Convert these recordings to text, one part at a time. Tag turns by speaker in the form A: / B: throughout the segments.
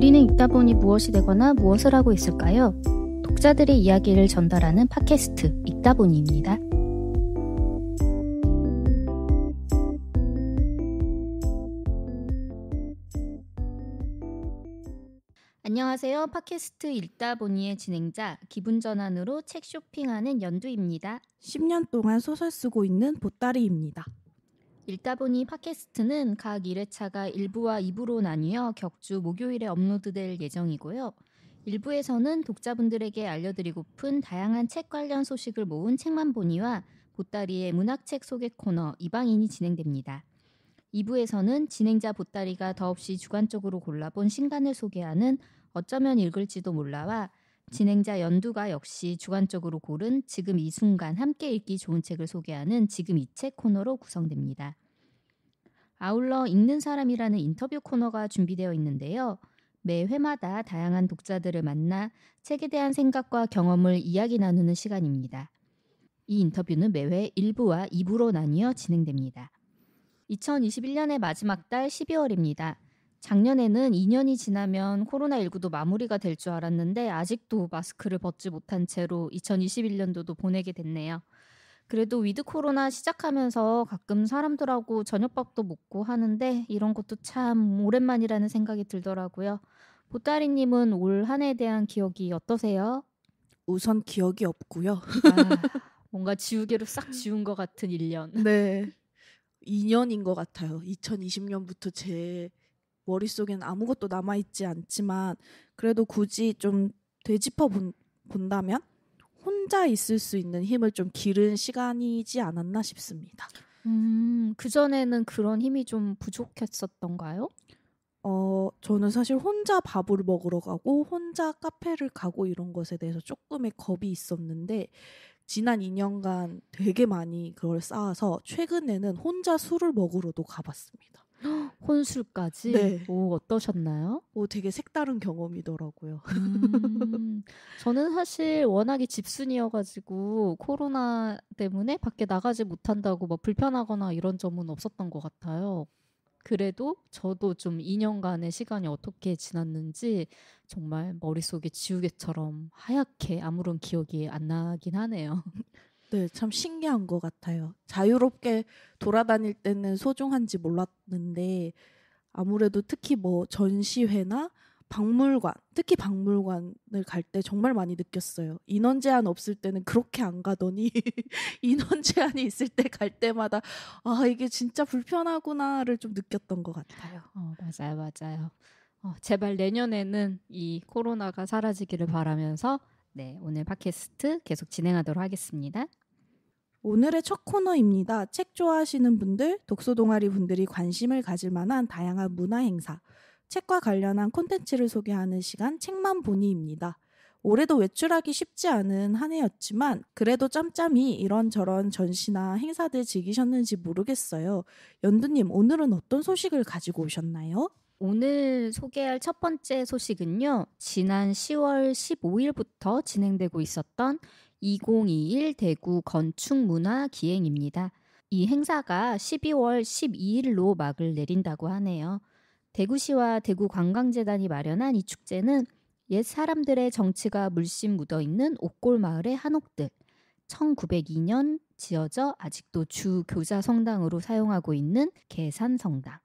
A: 우리는 읽다 보니 무엇이 되거나 무엇을 하고 있을까요? 독자들의 이야기를 전달하는 팟캐스트 읽다 보니입니다. 안녕하세요. 팟캐스트 읽다 보니의 진행자 기분 전환으로 책 쇼핑하는 연두입니다. 10년
B: 동안 소설
A: 쓰고 있는
B: 보따리입니다.
A: 읽다 보니 팟캐스트는 각 1회차가 1부와 2부로 나뉘어 격주 목요일에 업로드될 예정이고요. 1부에서는 독자분들에게 알려드리고픈 다양한 책 관련 소식을 모은 책만 보니와 보따리의 문학책 소개 코너 이방인이 진행됩니다. 2부에서는 진행자 보따리가 더없이 주관적으로 골라본 신간을 소개하는 어쩌면 읽을지도 몰라와 진행자 연두가 역시 주관적으로 고른 지금 이 순간 함께 읽기 좋은 책을 소개하는 지금 이 책 코너로 구성됩니다. 아울러 읽는 사람이라는 인터뷰 코너가 준비되어 있는데요. 매 회마다 다양한 독자들을 만나 책에 대한 생각과 경험을 이야기 나누는 시간입니다. 이 인터뷰는 매 회 1부와 2부로 나뉘어 진행됩니다. 2021년의 마지막 달 12월입니다. 작년에는 2년이 지나면 코로나19도 마무리가 될 줄 알았는데 아직도 마스크를 벗지 못한 채로 2021년도도 보내게 됐네요. 그래도 위드 코로나 시작하면서 가끔 사람들하고 저녁밥도 먹고 하는데 이런 것도 참 오랜만이라는 생각이 들더라고요. 보따리님은 올 한 해에 대한 기억이 어떠세요? 우선 기억이
B: 없고요. 아, 뭔가 지우개로 싹 지운 것 같은 1년. 네. 2년인 것 같아요. 2020년부터 제 머릿속엔 아무것도 남아있지 않지만 그래도 굳이 좀 되짚어 본, 본다면 혼자 있을 수 있는 힘을 좀 기른 시간이지 않았나 싶습니다. 음, 그전에는 그런 힘이 좀 부족했었던가요? 어, 저는 사실 혼자 밥을 먹으러 가고 혼자 카페를 가고 이런 것에 대해서 조금의 겁이 있었는데 지난 2년간 되게 많이 그걸 쌓아서 최근에는 혼자 술을 먹으러도 가봤습니다. 혼술까지 네. 오 어떠셨나요? 오 되게 색다른 경험이더라고요. 음,
A: 저는 사실 워낙에 집순이여가지고 코로나 때문에 밖에 나가지 못한다고 뭐 불편하거나 이런 점은 없었던 것 같아요. 그래도 저도 좀 2년간의 시간이 어떻게 지났는지 정말 머릿속에 지우개처럼 하얗게 아무런 기억이 안
B: 나긴 하네요. 네, 참 신기한 것 같아요. 자유롭게 돌아다닐 때는 소중한지 몰랐는데 아무래도 특히 뭐 전시회나 박물관, 특히 박물관을 갈 때 정말 많이 느꼈어요. 인원 제한 없을 때는 그렇게 안 가더니 인원 제한이 있을 때 갈 때마다 아 이게 진짜 불편하구나를 좀 느꼈던 것 같아요. 어, 맞아요, 맞아요. 어, 제발
A: 내년에는 이 코로나가 사라지기를 바라면서 네 오늘 팟캐스트 계속
B: 진행하도록 하겠습니다. 오늘의 첫 코너입니다. 책 좋아하시는 분들, 독서 동아리 분들이 관심을 가질 만한 다양한 문화 행사, 책과 관련한 콘텐츠를 소개하는 시간 책만 보니입니다. 올해도 외출하기 쉽지 않은 한 해였지만 그래도 짬짬이 이런저런 전시나 행사들 즐기셨는지 모르겠어요. 연두님 오늘은 어떤 소식을 가지고 오셨나요? 오늘 소개할 첫
A: 번째 소식은요. 지난 10월 15일부터 진행되고 있었던 2021 대구 건축문화 기행입니다. 이 행사가 12월 12일로 막을 내린다고 하네요. 대구시와 대구관광재단이 마련한 이 축제는 옛 사람들의 정치가 물씬 묻어 있는 옥골 마을의 한옥들, 1902년 지어져 아직도 주 교자 성당으로 사용하고 있는 계산성당,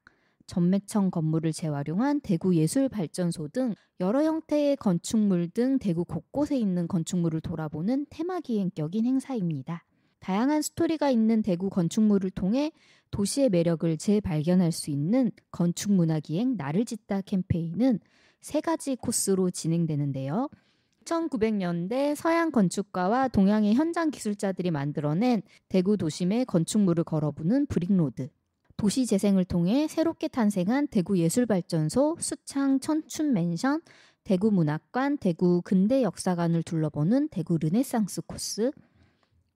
A: 전매청 건물을 재활용한 대구예술발전소 등 여러 형태의 건축물 등 대구 곳곳에 있는 건축물을 돌아보는 테마기행격인 행사입니다. 다양한 스토리가 있는 대구 건축물을 통해 도시의 매력을 재발견할 수 있는 건축문화기행 나를 짓다 캠페인은 세 가지 코스로 진행되는데요. 1900년대 서양 건축가와 동양의 현장 기술자들이 만들어낸 대구 도심의 건축물을 걸어보는 브릭로드. 도시 재생을 통해 새롭게 탄생한 대구 예술발전소, 수창 천춘 맨션, 대구 문학관, 대구 근대 역사관을 둘러보는 대구 르네상스 코스,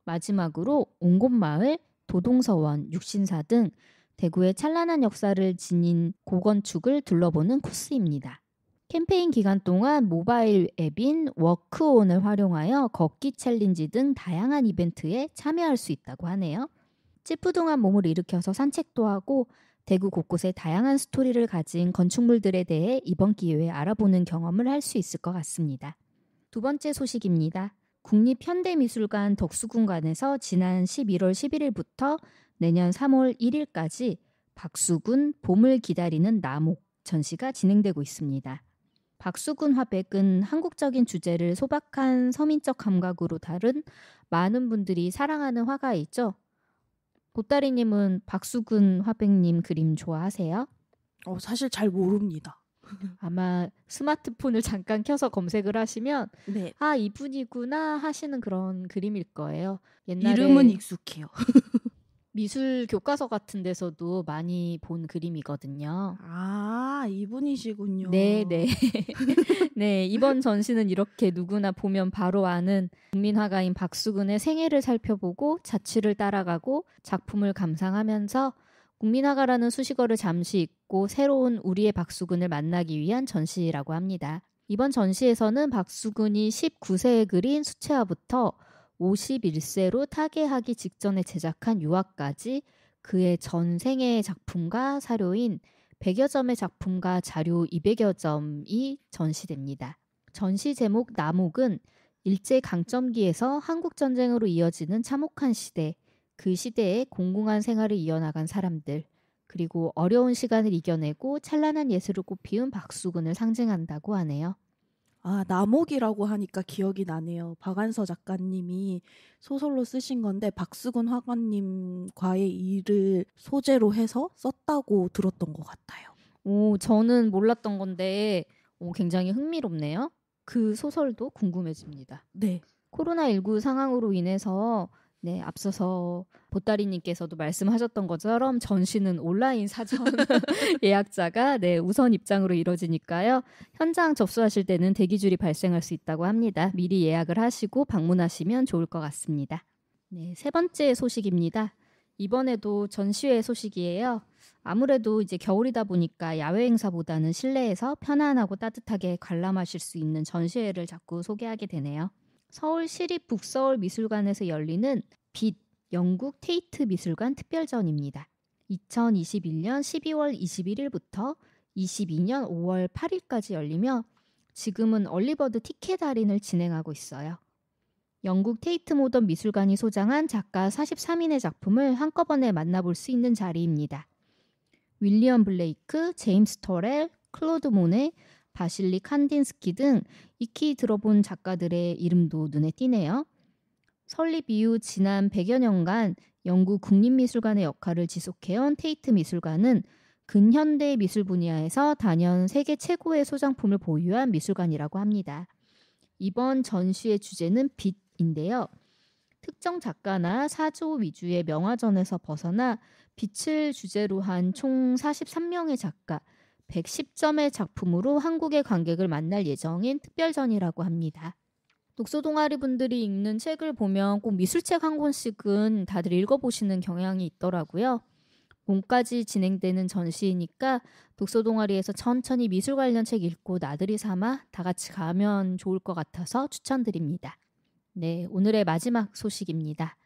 A: 마지막으로 온곳마을, 도동서원, 육신사 등 대구의 찬란한 역사를 지닌 고건축을 둘러보는 코스입니다. 캠페인 기간 동안 모바일 앱인 워크온을 활용하여 걷기 챌린지 등 다양한 이벤트에 참여할 수 있다고 하네요. 찌뿌둥한 몸을 일으켜서 산책도 하고 대구 곳곳에 다양한 스토리를 가진 건축물들에 대해 이번 기회에 알아보는 경험을 할 수 있을 것 같습니다. 두 번째 소식입니다. 국립현대미술관 덕수궁관에서 지난 11월 11일부터 내년 3월 1일까지 박수군 봄을 기다리는 나목 전시가 진행되고 있습니다. 박수군 화백은 한국적인 주제를 소박한 서민적 감각으로 다룬 많은 분들이 사랑하는 화가이죠. 보따리님은 박수근 화백님 그림 좋아하세요? 어, 사실 잘 모릅니다. 아마 스마트폰을 잠깐 켜서 검색을 하시면 네. 아 이분이구나 하시는 그런 그림일 거예요. 옛날에 이름은
B: 익숙해요.
A: 미술 교과서 같은 데서도 많이 본 그림이거든요.
B: 아, 이분이시군요.
A: 네, 네. 네, 이번 전시는 이렇게 누구나 보면 바로 아는 국민화가인 박수근의 생애를 살펴보고 자취를 따라가고 작품을 감상하면서 국민화가라는 수식어를 잠시 잊고 새로운 우리의 박수근을 만나기 위한 전시라고 합니다. 이번 전시에서는 박수근이 19세에 그린 수채화부터 51세로 타계하기 직전에 제작한 유화까지 그의 전생의 작품과 사료인 100여 점의 작품과 자료 200여 점이 전시됩니다. 전시 제목 나목은 일제 강점기에서 한국 전쟁으로 이어지는 참혹한 시대, 그 시대에 공공한 생활을 이어나간 사람들, 그리고 어려운 시간을 이겨내고 찬란한 예술을 꽃피운 박수근을 상징한다고
B: 하네요. 아, 나목이라고 하니까 기억이 나네요. 박안서 작가님이 소설로 쓰신 건데 박수근 화관님과의 일을 소재로 해서 썼다고 들었던 것 같아요. 오, 저는 몰랐던 건데
A: 오, 굉장히 흥미롭네요. 그 소설도 궁금해집니다. 네. 코로나19 상황으로 인해서 네, 앞서서 보따리님께서도 말씀하셨던 것처럼 전시는 온라인 사전 예약자가 네, 우선 입장으로 이뤄지니까요. 현장 접수하실 때는 대기줄이 발생할 수 있다고 합니다. 미리 예약을 하시고 방문하시면 좋을 것 같습니다. 네, 세 번째 소식입니다. 이번에도 전시회 소식이에요. 아무래도 이제 겨울이다 보니까 야외 행사보다는 실내에서 편안하고 따뜻하게 관람하실 수 있는 전시회를 자꾸 소개하게 되네요. 서울시립 북서울미술관에서 열리는 빛 영국 테이트 미술관 특별전입니다. 2021년 12월 21일부터 22년 5월 8일까지 열리며 지금은 얼리버드 티켓 할인을 진행하고 있어요. 영국 테이트 모던 미술관이 소장한 작가 43인의 작품을 한꺼번에 만나볼 수 있는 자리입니다. 윌리엄 블레이크, 제임스 터렐, 클로드 모네, 바실리 칸딘스키 등 익히 들어본 작가들의 이름도 눈에 띄네요. 설립 이후 지난 100여 년간 영국 국립미술관의 역할을 지속해온 테이트 미술관은 근현대 미술 분야에서 단연 세계 최고의 소장품을 보유한 미술관이라고 합니다. 이번 전시의 주제는 빛인데요. 특정 작가나 사조 위주의 명화전에서 벗어나 빛을 주제로 한 총 43명의 작가, 110점의 작품으로 한국의 관객을 만날 예정인 특별전이라고 합니다. 독서 동아리 분들이 읽는 책을 보면 꼭 미술책 한 권씩은 다들 읽어보시는 경향이 있더라고요. 봄까지 진행되는 전시이니까 독서 동아리에서 천천히 미술 관련 책 읽고 나들이 삼아 다 같이 가면 좋을 것 같아서 추천드립니다. 네, 오늘의 마지막 소식입니다.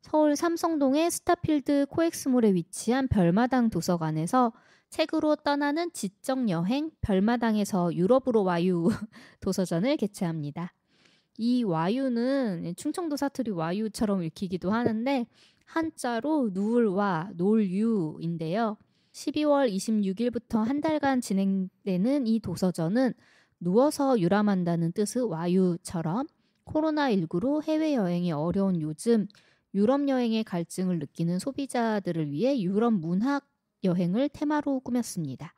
A: 서울 삼성동의 스타필드 코엑스몰에 위치한 별마당 도서관에서 책으로 떠나는 지적 여행 별마당에서 유럽으로 와유 도서전을 개최합니다. 이 와유는 충청도 사투리 와유처럼 읽히기도 하는데 한자로 누울와 놀유인데요. 12월 26일부터 한 달간 진행되는 이 도서전은 누워서 유람한다는 뜻의 와유처럼 코로나19로 해외여행이 어려운 요즘 유럽 여행의 갈증을 느끼는 소비자들을 위해 유럽 문학 여행을 테마로 꾸몄습니다.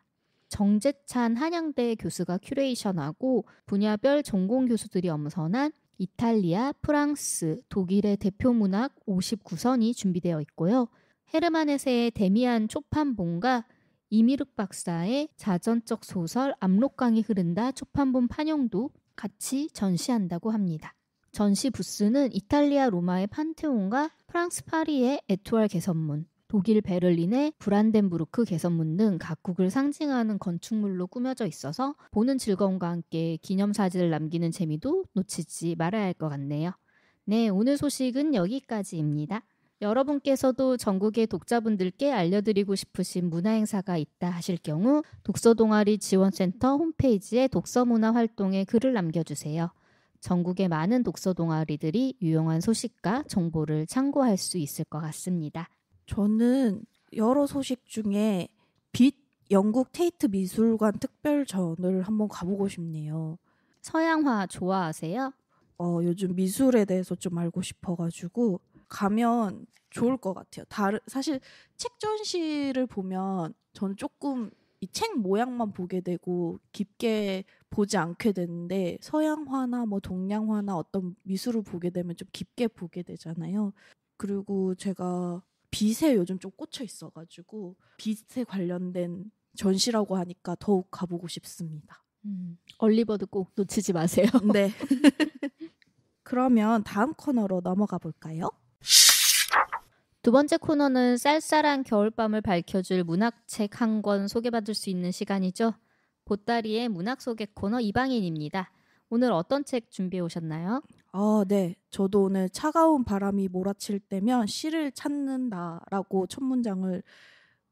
A: 정재찬 한양대 교수가 큐레이션하고 분야별 전공 교수들이 엄선한 이탈리아, 프랑스, 독일의 대표 문학 59선이 준비되어 있고요. 헤르만 헤세의 데미안 초판본과 이미륵 박사의 자전적 소설 압록강이 흐른다 초판본 판형도 같이 전시한다고 합니다. 전시 부스는 이탈리아 로마의 판테온과 프랑스 파리의 에투알 개선문, 독일 베를린의 브란덴부르크 개선문 등 각국을 상징하는 건축물로 꾸며져 있어서 보는 즐거움과 함께 기념사진을 남기는 재미도 놓치지 말아야 할 것 같네요. 네, 오늘 소식은 여기까지입니다. 여러분께서도 전국의 독자분들께 알려드리고 싶으신 문화행사가 있다 하실 경우 독서동아리 지원센터 홈페이지에 독서문화활동에 글을 남겨주세요. 전국의 많은 독서동아리들이 유용한
B: 소식과 정보를 참고할 수 있을 것 같습니다. 저는 여러 소식 중에 빛 영국 테이트 미술관 특별전을 한번 가보고 싶네요. 서양화 좋아하세요? 어, 요즘 미술에 대해서 좀 알고 싶어가지고 가면 좋을 것 같아요. 다른 사실 책 전시를 보면 저는 조금 이 책 모양만 보게 되고 깊게 보지 않게 되는데 서양화나 뭐 동양화나 어떤 미술을 보게 되면 좀 깊게 보게 되잖아요. 그리고 제가 빚에 요즘 좀 꽂혀 있어가지고 빚에 관련된 전시라고 하니까 더욱 가보고 싶습니다. 음, 얼리버드 꼭 놓치지 마세요. 네. 그러면 다음 코너로
A: 넘어가 볼까요? 두 번째 코너는 쌀쌀한 겨울밤을 밝혀줄 문학책 한 권 소개받을 수 있는 시간이죠. 보따리의 문학 소개 코너
B: 이방인입니다. 오늘 어떤 책 준비해 오셨나요? 어, 네. 저도 오늘 차가운 바람이 몰아칠 때면 시를 찾는다라고 첫 문장을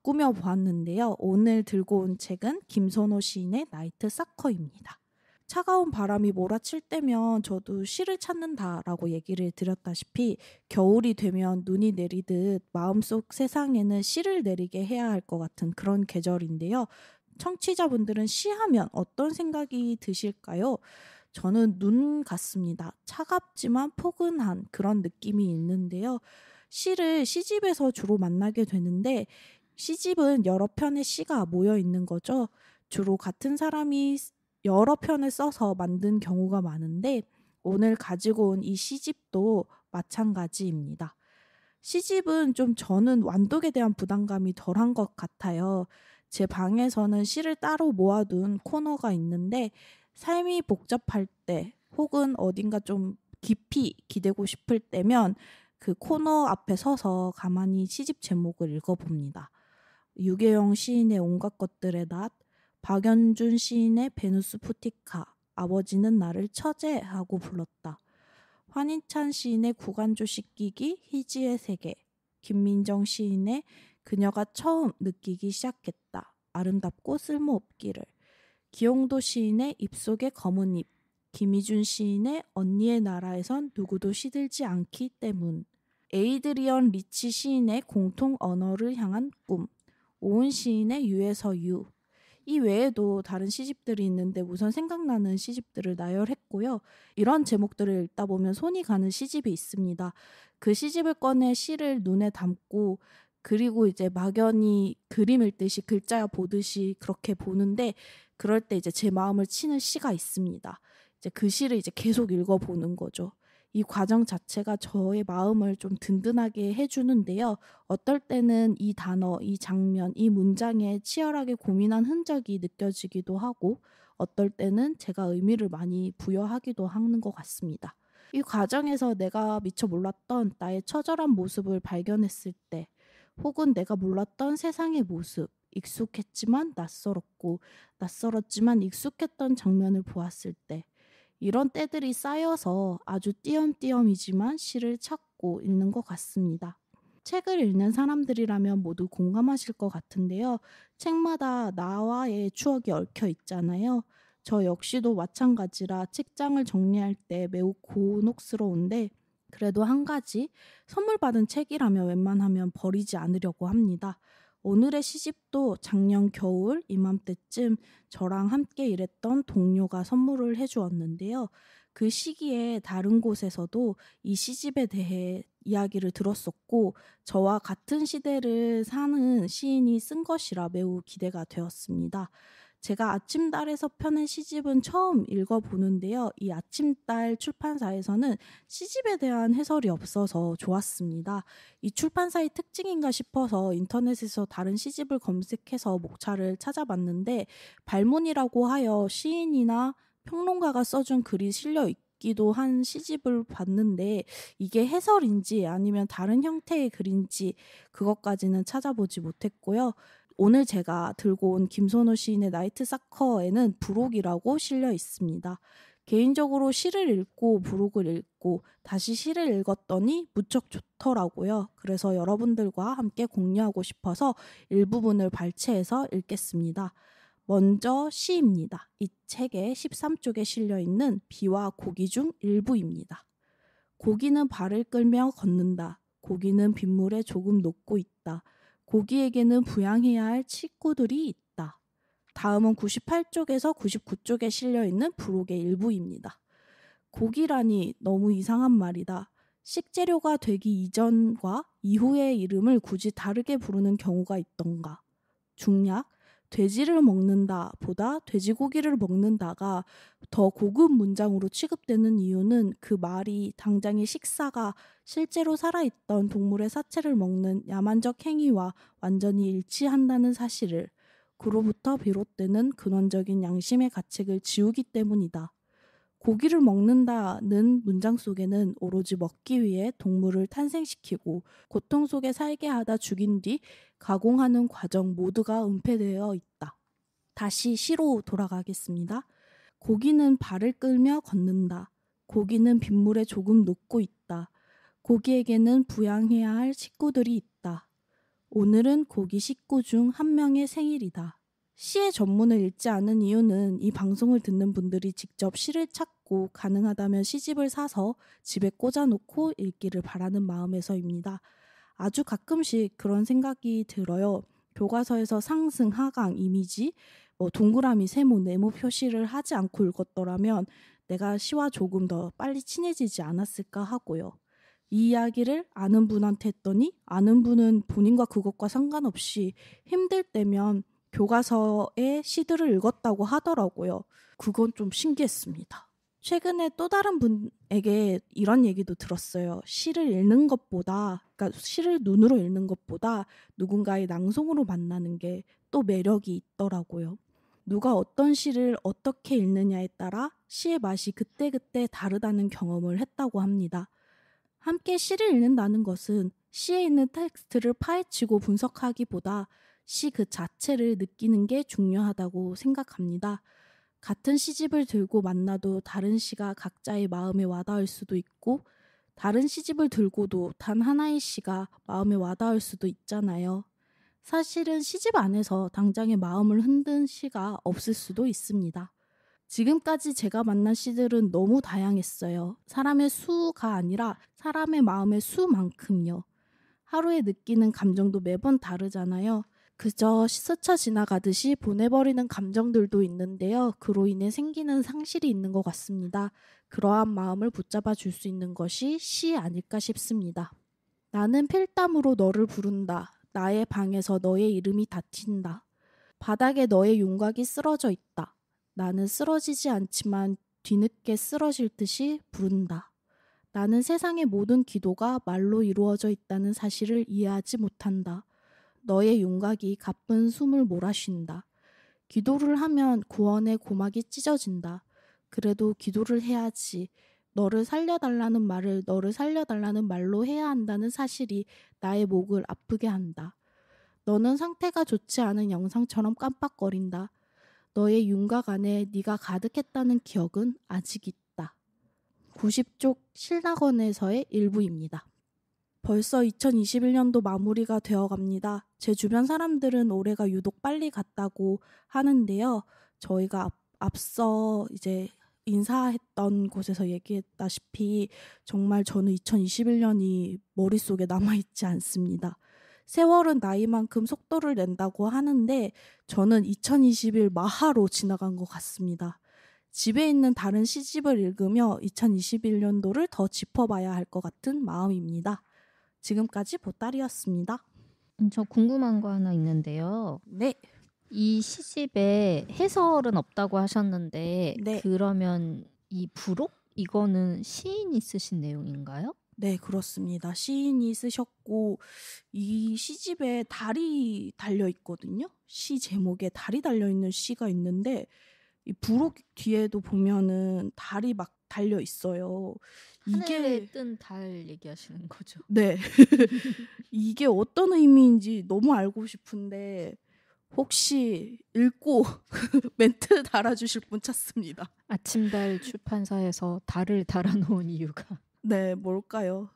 B: 꾸며 보았는데요. 오늘 들고 온 책은 김선호 시인의 나이트 사커입니다. 차가운 바람이 몰아칠 때면 저도 시를 찾는다라고 얘기를 드렸다시피 겨울이 되면 눈이 내리듯 마음속 세상에는 시를 내리게 해야 할 것 같은 그런 계절인데요. 청취자분들은 시하면 어떤 생각이 드실까요? 저는 눈 같습니다. 차갑지만 포근한 그런 느낌이 있는데요. 시를 시집에서 주로 만나게 되는데 시집은 여러 편의 시가 모여 있는 거죠. 주로 같은 사람이 여러 편을 써서 만든 경우가 많은데 오늘 가지고 온 이 시집도 마찬가지입니다. 시집은 좀 저는 완독에 대한 부담감이 덜한 것 같아요. 제 방에서는 시를 따로 모아둔 코너가 있는데 삶이 복잡할 때 혹은 어딘가 좀 깊이 기대고 싶을 때면 그 코너 앞에 서서 가만히 시집 제목을 읽어봅니다. 유계영 시인의 온갖 것들의 낮, 박연준 시인의 베누스 푸티카, 아버지는 나를 처제하고 불렀다. 환인찬 시인의 구간조 식기기 희지의 세계, 김민정 시인의 그녀가 처음 느끼기 시작했다. 아름답고 쓸모없기를. 기용도 시인의 입속의 검은 잎, 김희준 시인의 언니의 나라에선 누구도 시들지 않기 때문, 에이드리언 리치 시인의 공통 언어를 향한 꿈, 오은 시인의 유에서 유, 이 외에도 다른 시집들이 있는데 우선 생각나는 시집들을 나열했고요. 이런 제목들을 읽다 보면 손이 가는 시집이 있습니다. 그 시집을 꺼내 시를 눈에 담고 그리고 이제 막연히 그림 읽듯이 글자야 보듯이 그렇게 보는데 그럴 때 이제 제 마음을 치는 시가 있습니다. 이제 그 시를 이제 계속 읽어보는 거죠. 이 과정 자체가 저의 마음을 좀 든든하게 해주는데요. 어떨 때는 이 단어, 이 장면, 이 문장에 치열하게 고민한 흔적이 느껴지기도 하고, 어떨 때는 제가 의미를 많이 부여하기도 하는 것 같습니다. 이 과정에서 내가 미처 몰랐던 나의 처절한 모습을 발견했을 때, 혹은 내가 몰랐던 세상의 모습, 익숙했지만 낯설었고, 낯설었지만 익숙했던 장면을 보았을 때, 이런 때들이 쌓여서 아주 띄엄띄엄이지만 시를 찾고 읽는 것 같습니다. 책을 읽는 사람들이라면 모두 공감하실 것 같은데요. 책마다 나와의 추억이 얽혀 있잖아요. 저 역시도 마찬가지라 책장을 정리할 때 매우 고혹스러운데 그래도 한 가지 선물 받은 책이라면 웬만하면 버리지 않으려고 합니다. 오늘의 시집도 작년 겨울 이맘때쯤 저랑 함께 일했던 동료가 선물을 해주었는데요. 그 시기에 다른 곳에서도 이 시집에 대해 이야기를 들었었고, 저와 같은 시대를 사는 시인이 쓴 것이라 매우 기대가 되었습니다. 제가 아침달에서 펴낸 시집은 처음 읽어보는데요. 이 아침달 출판사에서는 시집에 대한 해설이 없어서 좋았습니다. 이 출판사의 특징인가 싶어서 인터넷에서 다른 시집을 검색해서 목차를 찾아봤는데 발문이라고 하여 시인이나 평론가가 써준 글이 실려 있 기도 한 시집을 봤는데 이게 해설인지 아니면 다른 형태의 글인지 그것까지는 찾아보지 못했고요. 오늘 제가 들고 온 김선호 시인의 나이트 사커에는 부록이라고 실려 있습니다. 개인적으로 시를 읽고 부록을 읽고 다시 시를 읽었더니 무척 좋더라고요. 그래서 여러분들과 함께 공유하고 싶어서 일부분을 발췌해서 읽겠습니다. 먼저 시입니다. 이 책의 13쪽에 실려 있는 비와 고기 중 일부입니다. 고기는 발을 끌며 걷는다. 고기는 빗물에 조금 녹고 있다. 고기에게는 부양해야 할 식구들이 있다. 다음은 98쪽에서 99쪽에 실려 있는 부록의 일부입니다. 고기라니 너무 이상한 말이다. 식재료가 되기 이전과 이후의 이름을 굳이 다르게 부르는 경우가 있던가. 중약, 돼지를 먹는다 보다 돼지고기를 먹는다가 더 고급 문장으로 취급되는 이유는 그 말이 당장의 식사가 실제로 살아있던 동물의 사체를 먹는 야만적 행위와 완전히 일치한다는 사실을 그로부터 비롯되는 근원적인 양심의 가책을 지우기 때문이다. 고기를 먹는다는 문장 속에는 오로지 먹기 위해 동물을 탄생시키고 고통 속에 살게 하다 죽인 뒤 가공하는 과정 모두가 은폐되어 있다. 다시 시로 돌아가겠습니다. 고기는 발을 끌며 걷는다. 고기는 빗물에 조금 녹고 있다. 고기에게는 부양해야 할 식구들이 있다. 오늘은 고기 식구 중 한 명의 생일이다. 시의 전문을 읽지 않은 이유는 이 방송을 듣는 분들이 직접 시를 찾고 받고 가능하다면 시집을 사서 집에 꽂아놓고 읽기를 바라는 마음에서입니다. 아주 가끔씩 그런 생각이 들어요. 교과서에서 상승, 하강, 이미지, 뭐 동그라미, 세모, 네모 표시를 하지 않고 읽었더라면 내가 시와 조금 더 빨리 친해지지 않았을까 하고요. 이 이야기를 아는 분한테 했더니 아는 분은 본인과 그것과 상관없이 힘들 때면 교과서의 시들을 읽었다고 하더라고요. 그건 좀 신기했습니다. 최근에 또 다른 분에게 이런 얘기도 들었어요. 시를 읽는 것보다, 그러니까 시를 눈으로 읽는 것보다 누군가의 낭송으로 만나는 게 또 매력이 있더라고요. 누가 어떤 시를 어떻게 읽느냐에 따라 시의 맛이 그때그때 다르다는 경험을 했다고 합니다. 함께 시를 읽는다는 것은 시에 있는 텍스트를 파헤치고 분석하기보다 시 그 자체를 느끼는 게 중요하다고 생각합니다. 같은 시집을 들고 만나도 다른 시가 각자의 마음에 와닿을 수도 있고 다른 시집을 들고도 단 하나의 시가 마음에 와닿을 수도 있잖아요. 사실은 시집 안에서 당장의 마음을 흔든 시가 없을 수도 있습니다. 지금까지 제가 만난 시들은 너무 다양했어요. 사람의 수가 아니라 사람의 마음의 수만큼요. 하루에 느끼는 감정도 매번 다르잖아요. 그저 시스쳐 지나가듯이 보내버리는 감정들도 있는데요. 그로 인해 생기는 상실이 있는 것 같습니다. 그러한 마음을 붙잡아 줄 수 있는 것이 시 아닐까 싶습니다. 나는 필담으로 너를 부른다. 나의 방에서 너의 이름이 닫힌다. 바닥에 너의 윤곽이 쓰러져 있다. 나는 쓰러지지 않지만 뒤늦게 쓰러질 듯이 부른다. 나는 세상의 모든 기도가 말로 이루어져 있다는 사실을 이해하지 못한다. 너의 윤곽이 가쁜 숨을 몰아쉰다. 기도를 하면 구원의 고막이 찢어진다. 그래도 기도를 해야지. 너를 살려달라는 말을 너를 살려달라는 말로 해야 한다는 사실이 나의 목을 아프게 한다. 너는 상태가 좋지 않은 영상처럼 깜빡거린다. 너의 윤곽 안에 네가 가득했다는 기억은 아직 있다. 90쪽 신라원에서의 일부입니다. 벌써 2021년도 마무리가 되어 갑니다. 제 주변 사람들은 올해가 유독 빨리 갔다고 하는데요. 저희가 앞, 서 이제 인사했던 곳에서 얘기했다시피 정말 저는 2021년이 머릿속에 남아있지 않습니다. 세월은 나이만큼 속도를 낸다고 하는데 저는 2021 마하로 지나간 것 같습니다. 집에 있는 다른 시집을 읽으며 2021년도를 더 짚어봐야 할 것 같은 마음입니다. 지금까지 보따리였습니다. 음, 저 궁금한 거 하나 있는데요.
A: 네. 이 시집에 해설은 없다고 하셨는데 네.
B: 그러면 이 부록 이거는 시인이 쓰신 내용인가요? 네, 그렇습니다. 시인이 쓰셨고 이 시집에 달이 달려 있거든요. 시 제목에 달이 달려 있는 시가 있는데 이 부록 뒤에도 보면은 달이 막 달려 있어요. 이게 뜬달 얘기하시는 거죠. 네. 이게 어떤 의미인지 너무 알고 싶은데 혹시 읽고 멘트 달아주실 분 찾습니다.
A: 아침달 출판사에서 달을 달아놓은 이유가
B: 네 뭘까요?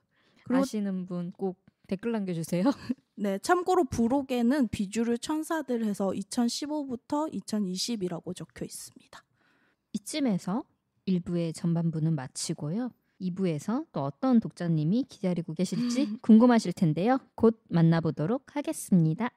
B: 그리 아시는 분 꼭 댓글 남겨주세요. 네, 참고로 부록에는 비주류 천사들 해서 2015부터 2020이라고 적혀 있습니다. 이쯤에서
A: 일부의 전반부는 마치고요. 2부에서 또 어떤 독자님이 기다리고 계실지 궁금하실 텐데요. 곧 만나보도록 하겠습니다.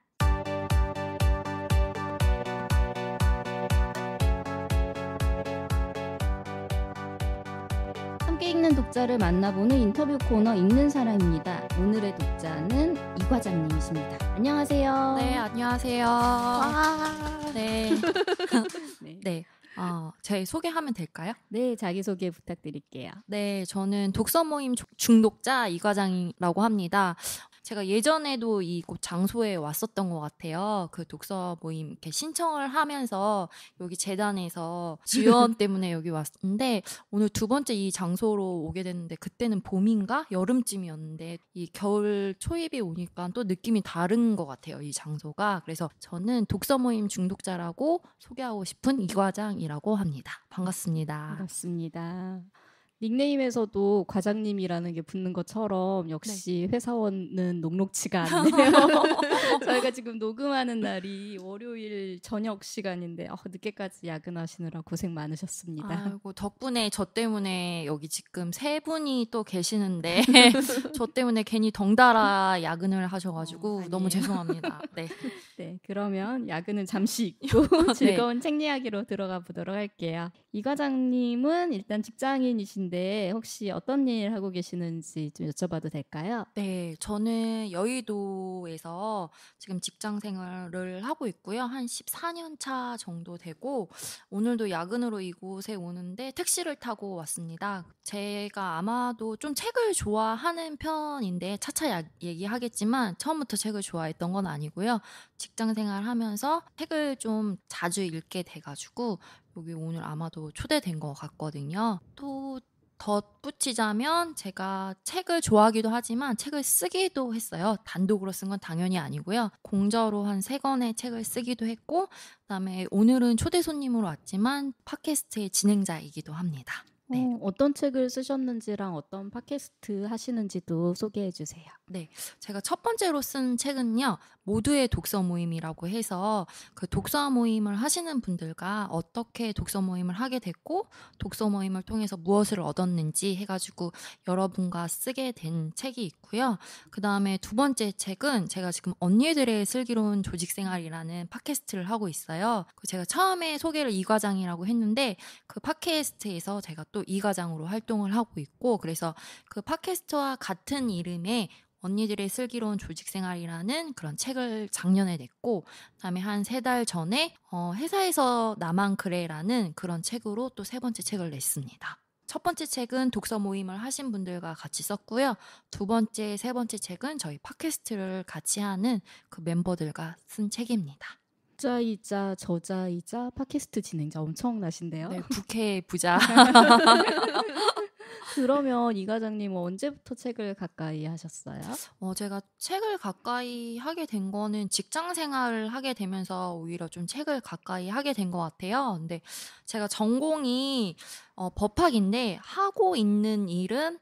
A: 함께 읽는 독자를 만나보는 인터뷰 코너 읽는
C: 사람입니다. 오늘의 독자는 이 과장님이십니다. 안녕하세요. 네, 안녕하세요. 와. 아. 네. 네. 어, 제 소개하면 될까요? 네, 자기소개 부탁드릴게요. 네, 저는 독서 모임 중독자 이과장이라고 합니다. 제가 예전에도 이 곳 장소에 왔었던 것 같아요. 그 독서 모임 이렇게 신청을 하면서 여기 재단에서 지원 때문에 여기 왔는데 오늘 두 번째 이 장소로 오게 됐는데 그때는 봄인가 여름쯤이었는데 이 겨울 초입이 오니까 또 느낌이 다른 것 같아요. 이 장소가 그래서 저는 독서 모임 중독자라고 소개하고 싶은 이과장이라고 합니다. 반갑습니다. 반갑습니다. 닉네임에서도 과장님이라는 게 붙는 것처럼
A: 역시 네. 회사원은 녹록치가 않네요. 저희가 지금 녹음하는
C: 날이 월요일 저녁 시간인데 어, 늦게까지 야근하시느라 고생 많으셨습니다. 아이고 덕분에 저 때문에 여기 지금 세 분이 또 계시는데 저 때문에 괜히 덩달아 야근을 하셔가지고 어, 너무 죄송합니다.
A: 네. 네 그러면 야근은 잠시 잊고 네. 즐거운 네. 책 이야기로 들어가 보도록 할게요. 이 과장님은 일단 직장인이신데 계는데 혹시 어떤 일 하고 계시는지 좀 여쭤봐도
C: 될까요? 네, 저는 여의도에서 지금 직장 생활을 하고 있고요. 한 14년 차 정도 되고 오늘도 야근으로 이곳에 오는데 택시를 타고 왔습니다. 제가 아마도 좀 책을 좋아하는 편인데 차차 야, 얘기하겠지만 처음부터 책을 좋아했던 건 아니고요. 직장 생활하면서 책을 좀 자주 읽게 돼가지고 여기 오늘 아마도 초대된 것 같거든요. 또 덧붙이자면 제가 책을 좋아하기도 하지만 책을 쓰기도 했어요. 단독으로 쓴 건 당연히 아니고요. 공저로 한 세 권의 책을 쓰기도 했고 그다음에 오늘은 초대 손님으로 왔지만 팟캐스트의 진행자이기도 합니다. 네. 음, 어, 떤 책을 쓰셨는지랑 어떤 팟캐스트 하시는지도 소개해 주세요. 네. 제가 첫 번째로 쓴 책은요. 모두의 독서 모임이라고 해서 그 독서 모임을 하시는 분들과 어떻게 독서 모임을 하게 됐고 독서 모임을 통해서 무엇을 얻었는지 해 가지고 여러분과 쓰게 된 책이 있고요. 그다음에 두 번째 책은 제가 지금 언니들의 슬기로운 조직 생활이라는 팟캐스트를 하고 있어요. 그 제가 처음에 소개를 이 과장이라고 했는데 그 팟캐스트에서 제가 또또 이과장으로 활동을 하고 있고 그래서 그 팟캐스트와 같은 이름의 언니들의 슬기로운 조직생활이라는 그런 책을 작년에 냈고 그다음에 한 세 달 전에 어, 회사에서 나만 그래라는 그런 책으로 또 세 번째 책을 냈습니다. 첫 번째 책은 독서 모임을 하신 분들과 같이 썼고요. 두 번째, 세 번째 책은 저희 팟캐스트를 같이 하는 그 멤버들과 쓴 책입니다. 독자이자 저자이자
A: 팟캐스트 진행자 엄청나신데요. 네, 부캐 부자.
C: 그러면 이 과장님 언제부터 책을 가까이 하셨어요? 어, 제가 책을 가까이 하게 된 거는 직장 생활을 하게 되면서 오히려 좀 책을 가까이 하게 된 것 같아요. 근데 제가 전공이 어, 법학인데 하고 있는 일은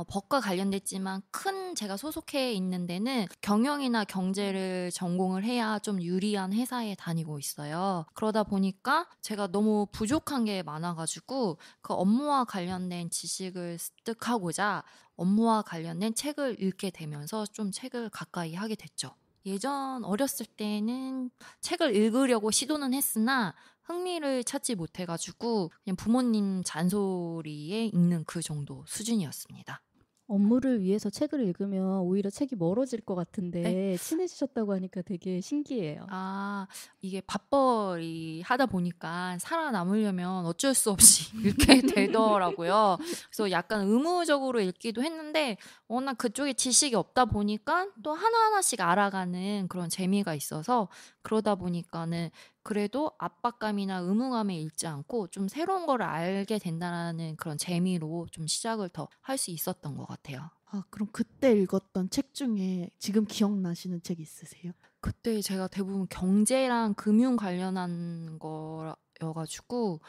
C: 어, 법과 관련됐지만 큰 제가 소속해 있는 데는 경영이나 경제를 전공을 해야 좀 유리한 회사에 다니고 있어요. 그러다 보니까 제가 너무 부족한 게 많아가지고 그 업무와 관련된 지식을 습득하고자 업무와 관련된 책을 읽게 되면서 좀 책을 가까이 하게 됐죠. 예전 어렸을 때는 책을 읽으려고 시도는 했으나 흥미를 찾지 못해가지고 그냥 부모님 잔소리에 읽는 그 정도 수준이었습니다.
A: 업무를 위해서 책을
C: 읽으면 오히려 책이 멀어질 것 같은데 네? 친해지셨다고 하니까 되게 신기해요. 아 이게 밥벌이 하다 보니까 살아남으려면 어쩔 수 없이 읽게 되더라고요. 그래서 약간 의무적으로 읽기도 했는데 워낙 그쪽에 지식이 없다 보니까 또 하나하나씩 알아가는 그런 재미가 있어서 그러다 보니까는 그래도 압박감이나 의무감에 잃지 않고 좀 새로운 걸 알게 된다는 라 그런 재미로 좀 시작을 더 할 수 있었던 것 같아요.
B: 아, 그럼 그때 읽었던 책 중에 지금 기억나시는 책 있으세요? 그때 제가 대부분
C: 경제랑 금융 관련한 거여가지고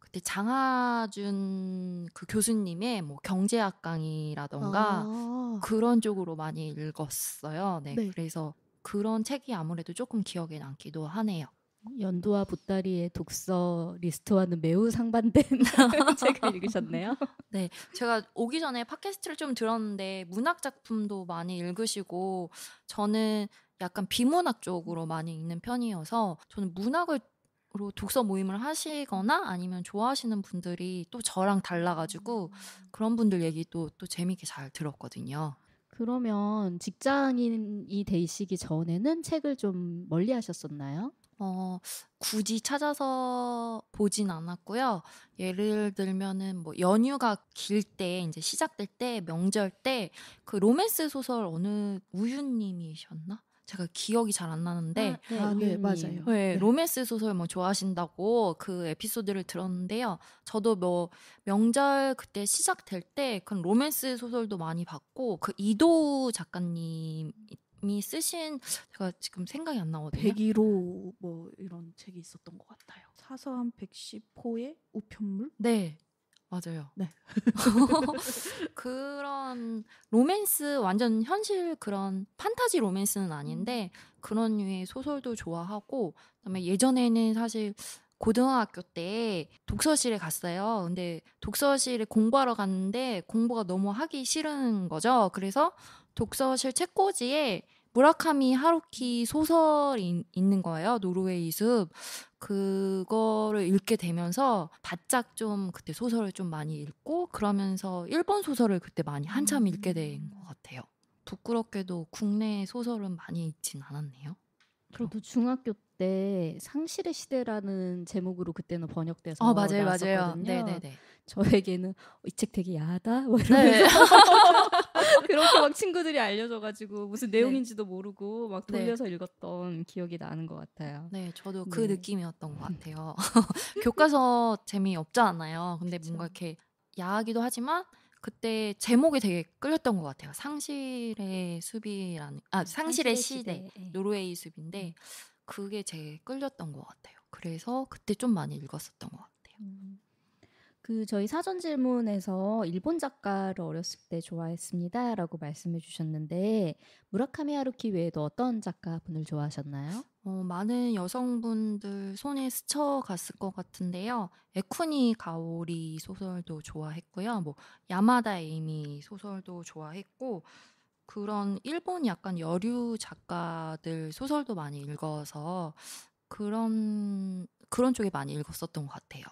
C: 그때 장하준 그 교수님의 뭐 경제학 강의라던가 아~ 그런 쪽으로 많이 읽었어요. 네, 네. 그래서 그런 책이 아무래도 조금 기억에 남기도 하네요. 연두와 보따리의
A: 독서 리스트와는 매우 상반된 책을 읽으셨네요. 네,
C: 제가 오기 전에 팟캐스트를 좀 들었는데 문학 작품도 많이 읽으시고 저는 약간 비문학 쪽으로 많이 읽는 편이어서 저는 문학을 로 독서 모임을 하시거나 아니면 좋아하시는 분들이 또 저랑 달라가지고 음. 그런 분들 얘기도 또 재밌게 잘 들었거든요. 그러면 직장인이 되시기 전에는 책을 좀 멀리
A: 하셨었나요?
C: 어, 굳이 찾아서 보진 않았고요. 예를 들면은 뭐 연휴가 길 때 이제 시작될 때 명절 때 그 로맨스 소설 어느 우유님이셨나? 제가 기억이 잘 안 나는데 아, 네, 아, 네 맞아요. 네, 네, 로맨스 소설 뭐 좋아하신다고 그 에피소드를 들었는데요. 저도 뭐 명절 그때 시작될 때그 로맨스 소설도 많이 봤고 그 이도우 작가님 이 쓰신 제가 지금 생각이 안 나거든요. 101호
B: 뭐 이런 책이 있었던 것 같아요. 사서한 110호의 우편물? 네. 맞아요. 네. 그런 로맨스
C: 완전 현실 그런 판타지 로맨스는 아닌데 음. 그런 류의 소설도 좋아하고 그다음에 예전에는 사실 고등학교 때 독서실에 갔어요. 근데 독서실에 공부하러 갔는데 공부가 너무 하기 싫은 거죠. 그래서 독서실 책꽂이에 무라카미 하루키 소설이 있는 거예요. 노르웨이 숲. 그거를 읽게 되면서 바짝 좀 그때 소설을 좀 많이 읽고 그러면서 일본 소설을 그때 많이 한참 음. 읽게 된 것 같아요. 부끄럽게도 국내 소설은 많이 읽진 않았네요. 저도 중학교 때 상실의 시대라는 제목으로 그때는 번역돼서 어, 맞아요 맞아요 네네네
A: 저에게는 어, 이책 되게 야하다 뭐이면서 네. 그렇게 막 친구들이 알려줘가지고 무슨 네. 내용인지도 모르고 막 네. 돌려서 네.
C: 읽었던 기억이 나는 것 같아요. 네, 저도 그 네. 느낌이었던 것 음. 같아요. 교과서 재미 없잖아요. 근데 그쵸. 뭔가 이렇게 야하기도 하지만 그때 제목이 되게 끌렸던 것 같아요. 상실의 숲이라는 아 음, 상실의, 상실의 시대, 시대. 예. 노르웨이 숲인데 음. 그게 제일 끌렸던 것 같아요. 그래서 그때 좀 많이 읽었었던 것 같아요. 음.
A: 그 저희 사전 질문에서 일본 작가를 어렸을 때 좋아했습니다라고 말씀해 주셨는데 무라카미 하루키 외에도 어떤 작가분을 좋아하셨나요?
C: 어, 많은 여성분들 손에 스쳐 갔을 것 같은데요. 에쿠니 가오리 소설도 좋아했고요. 뭐 야마다 에이미 소설도 좋아했고 그런 일본 약간 여류 작가들 소설도 많이 읽어서 그런 그런 쪽에 많이 읽었었던 것 같아요.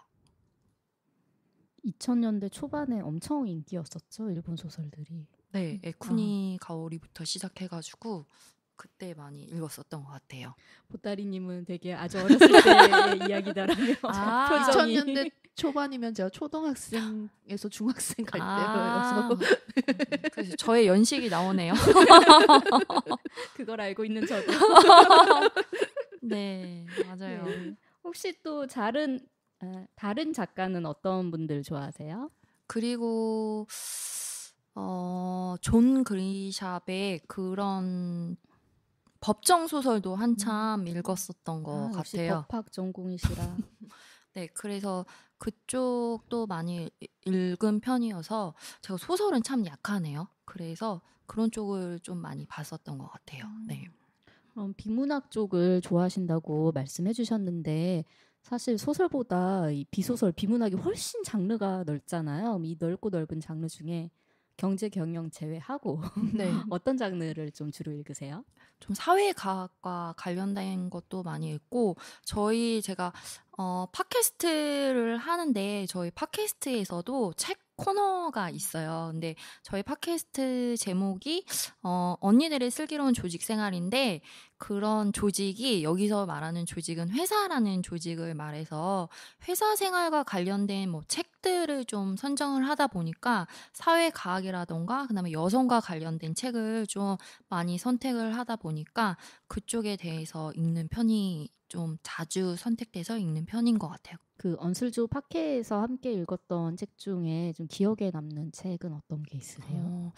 A: 2000년대 초반에 엄청 인기였었죠 일본 소설들이.
C: 네, 음. 에쿠니 아. 가오리부터 시작해가지고 그때 많이 읽었었던 것 같아요. 보따리님은 되게 아주
A: 어렸을 때 이야기다라며. 아, 2000년대
B: 초반이면 제가 초등학생에서 중학생 갈 아~ 때여서
C: 음, 그래서
B: 저의 연식이
C: 나오네요.
A: 그걸 알고 있는 저도. 네, 맞아요. 네. 혹시 또 다른 다른 작가는 어떤
C: 분들 좋아하세요? 그리고 어, 존 그리샵의 그런 법정 소설도 한참 음. 읽었었던 것 아, 같아요. 법학 전공이시라. 네, 그래서 그쪽도 많이 읽은 편이어서 제가 소설은 참 약하네요. 그래서 그런 쪽을 좀 많이 봤었던 것 같아요. 음. 네.
A: 그럼 비문학 쪽을 좋아하신다고 말씀해 주셨는데 사실 소설보다 이 비소설, 비문학이 훨씬 장르가 넓잖아요. 이 넓고 넓은 장르 중에 경제 경영 제외하고
C: 네. 어떤 장르를 좀 주로 읽으세요? 좀 사회과학과 관련된 것도 많이 읽고 저희 제가 어 팟캐스트를 하는데 저희 팟캐스트에서도 책 코너가 있어요. 근데 저희 팟캐스트 제목이 어 언니들의 슬기로운 조직 생활인데 그런 조직이 여기서 말하는 조직은 회사라는 조직을 말해서 회사 생활과 관련된 뭐 책들을 좀 선정을 하다 보니까 사회 과학이라던가 그다음에 여성과 관련된 책을 좀 많이 선택을 하다 보니까 그쪽에 대해서 읽는 편이 좀 자주 선택돼서 읽는 편인 것 같아요. 그 언술주 파케에서 함께 읽었던 책 중에 좀 기억에 남는 책은 어떤 게 있으세요? 어,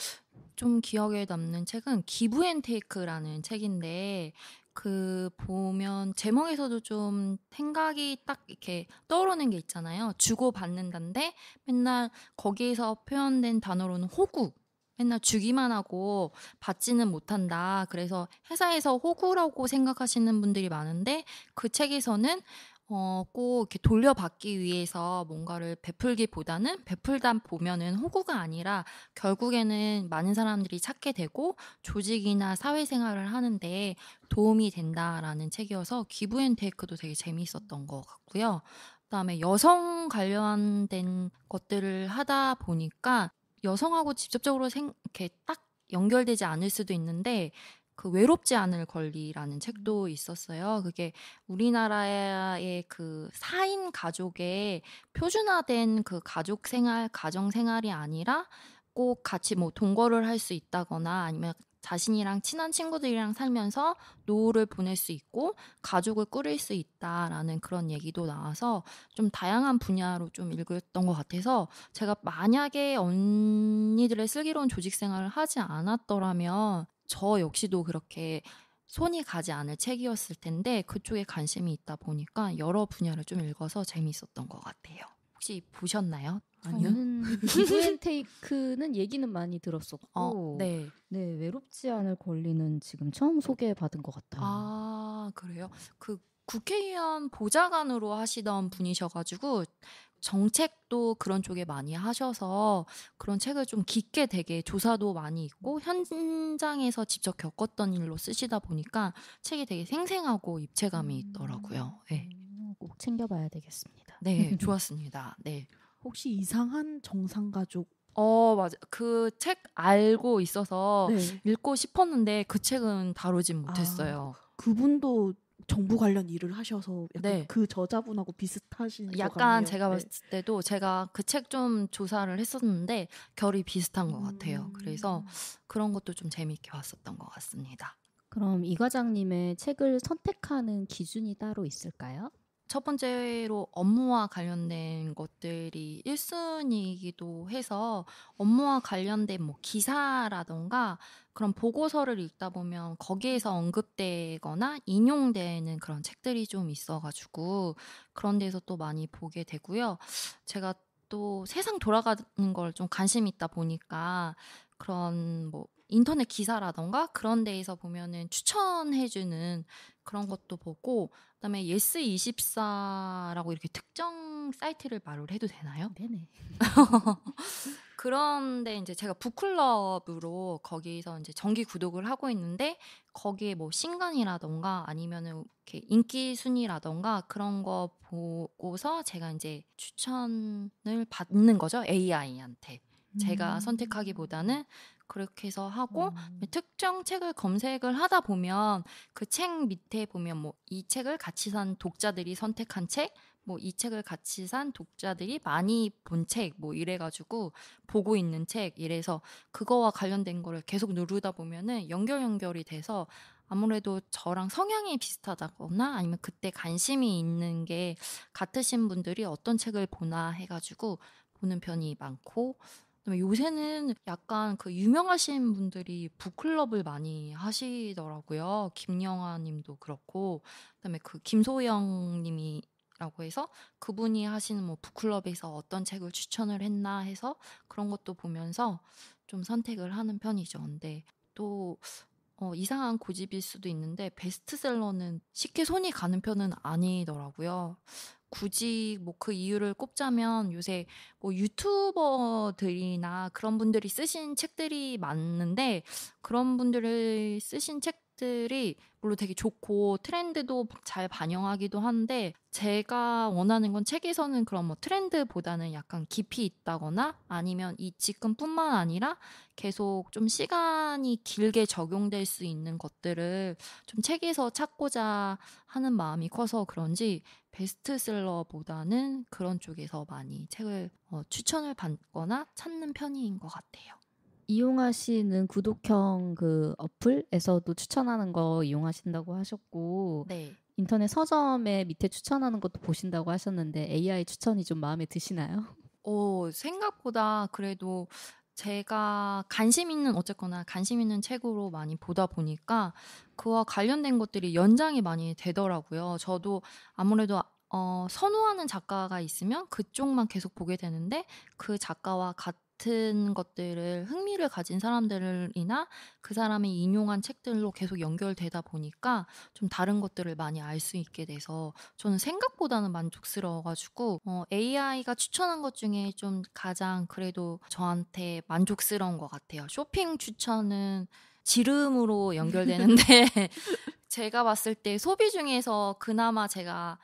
C: 좀 기억에 남는 책은 기브 앤 테이크라는 책인데 그 보면 제목에서도 좀 생각이 딱 이렇게 떠오르는 게 있잖아요. 주고 받는다인데 맨날 거기에서 표현된 단어로는 호구 맨날 주기만 하고 받지는 못한다. 그래서 회사에서 호구라고 생각하시는 분들이 많은데 그 책에서는 어, 꼭 이렇게 돌려받기 위해서 뭔가를 베풀기보다는 베풀다 보면은 호구가 아니라 결국에는 많은 사람들이 찾게 되고 조직이나 사회생활을 하는데 도움이 된다라는 책이어서 기부 앤 테이크도 되게 재미있었던 것 같고요. 그다음에 여성 관련된 것들을 하다 보니까 여성하고 직접적으로 생, 이렇게 딱 연결되지 않을 수도 있는데 그 외롭지 않을 권리라는 책도 있었어요. 그게 우리나라의 그 4인 가족의 표준화된 그 가족 생활, 가정 생활이 아니라 꼭 같이 뭐 동거를 할 수 있다거나 아니면 자신이랑 친한 친구들이랑 살면서 노후를 보낼 수 있고 가족을 꾸릴 수 있다라는 그런 얘기도 나와서 좀 다양한 분야로 좀 읽었던 것 같아서 제가 만약에 언니들의 슬기로운 조직 생활을 하지 않았더라면 저 역시도 그렇게 손이 가지 않을 책이었을 텐데 그쪽에 관심이 있다 보니까 여러 분야를 좀 읽어서 재미있었던 것 같아요. 혹시 보셨나요? 저는 기브앤테이크는 얘기는 많이 들었었고 어, 네. 네 외롭지 않을 권리는 지금 처음 소개받은 것 같아요. 아 그래요? 그 국회의원 보좌관으로 하시던 분이셔가지고 정책도 그런 쪽에 많이 하셔서 그런 책을 좀 깊게 되게 조사도 많이 있고 현장에서 직접 겪었던 일로 쓰시다 보니까 책이 되게 생생하고 입체감이 음. 있더라고요. 네. 꼭 챙겨봐야 되겠습니다. 네, 좋았습니다. 네. 혹시 이상한 정상 가족 어 맞아 그 책 알고 있어서 네. 읽고 싶었는데 그 책은 다루진 아, 못했어요. 아,
B: 그분도 정부 관련 일을 하셔서 약간 네. 그 저자분하고 비슷하신 약간 제가 네. 봤을 때도
C: 제가 그 책 좀 조사를 했었는데 결이 비슷한 것 같아요. 음. 그래서 그런 것도 좀 재미있게 봤었던 것 같습니다.
A: 그럼 이 과장님의 책을 선택하는 기준이
C: 따로 있을까요? 첫 번째로 업무와 관련된 것들이 1순위이기도 해서 업무와 관련된 뭐 기사라던가 그런 보고서를 읽다 보면 거기에서 언급되거나 인용되는 그런 책들이 좀 있어가지고 그런 데서 또 많이 보게 되고요. 제가 또 세상 돌아가는 걸 좀 관심 있다 보니까 그런 뭐 인터넷 기사라던가 그런 데에서 보면은 추천해주는 그런 것도 보고 그다음에 예스24라고 이렇게 특정 사이트를 말을 해도 되나요? 네네. 그런데 이제 제가 북클럽으로 거기서 이제 정기 구독을 하고 있는데 거기에 뭐 신간이라던가 아니면은 이렇게 인기 순위라던가 그런 거 보고서 제가 이제 추천을 받는 거죠. AI한테. 제가 음. 선택하기보다는 그렇게 해서 하고 음. 특정 책을 검색을 하다 보면 그 책 밑에 보면 뭐 이 책을 같이 산 독자들이 선택한 책, 뭐 이 책을 같이 산 독자들이 많이 본 책, 뭐 이래가지고 보고 있는 책 이래서 그거와 관련된 거를 계속 누르다 보면은 연결 연결이 돼서 아무래도 저랑 성향이 비슷하다거나 아니면 그때 관심이 있는 게 같으신 분들이 어떤 책을 보나 해가지고 보는 편이 많고 요새는 약간 그 유명하신 분들이 북클럽을 많이 하시더라고요. 김영아 님도 그렇고, 그다음에 그 김소영 님이 라고 해서 그분이 하시는 뭐 북클럽에서 어떤 책을 추천을 했나 해서 그런 것도 보면서 좀 선택을 하는 편이죠. 근데 또 어, 이상한 고집일 수도 있는데 베스트셀러는 쉽게 손이 가는 편은 아니더라고요. 굳이 뭐 그 이유를 꼽자면 요새 뭐 유튜버들이나 그런 분들이 쓰신 책들이 많은데 그런 분들을 쓰신 책 책들이 물론 되게 좋고 트렌드도 잘 반영하기도 한데 제가 원하는 건 책에서는 그런 뭐 트렌드보다는 약간 깊이 있다거나 아니면 이 직근뿐만 아니라 계속 좀 시간이 길게 적용될 수 있는 것들을 좀 책에서 찾고자 하는 마음이 커서 그런지 베스트셀러보다는 그런 쪽에서 많이 책을 어, 추천을 받거나 찾는 편인 것 같아요.
A: 이용하시는 구독형 그 어플에서도 추천하는 거 이용하신다고 하셨고 네. 인터넷 서점에 밑에 추천하는 것도 보신다고 하셨는데 AI 추천이 좀 마음에 드시나요?
C: 어, 생각보다 그래도 제가 관심 있는 어쨌거나 관심 있는 책으로 많이 보다 보니까 그와 관련된 것들이 연장이 많이 되더라고요. 저도 아무래도 어, 선호하는 작가가 있으면 그쪽만 계속 보게 되는데 그 작가와 같은 같은 것들을 흥미를 가진 사람들이나 그 사람이 인용한 책들로 계속 연결되다 보니까 좀 다른 것들을 많이 알 수 있게 돼서 저는 생각보다는 만족스러워가지고 어, AI가 추천한 것 중에 좀 가장 그래도 저한테 만족스러운 것 같아요. 쇼핑 추천은 지름으로 연결되는데 제가 봤을 때 소비 중에서 그나마 제가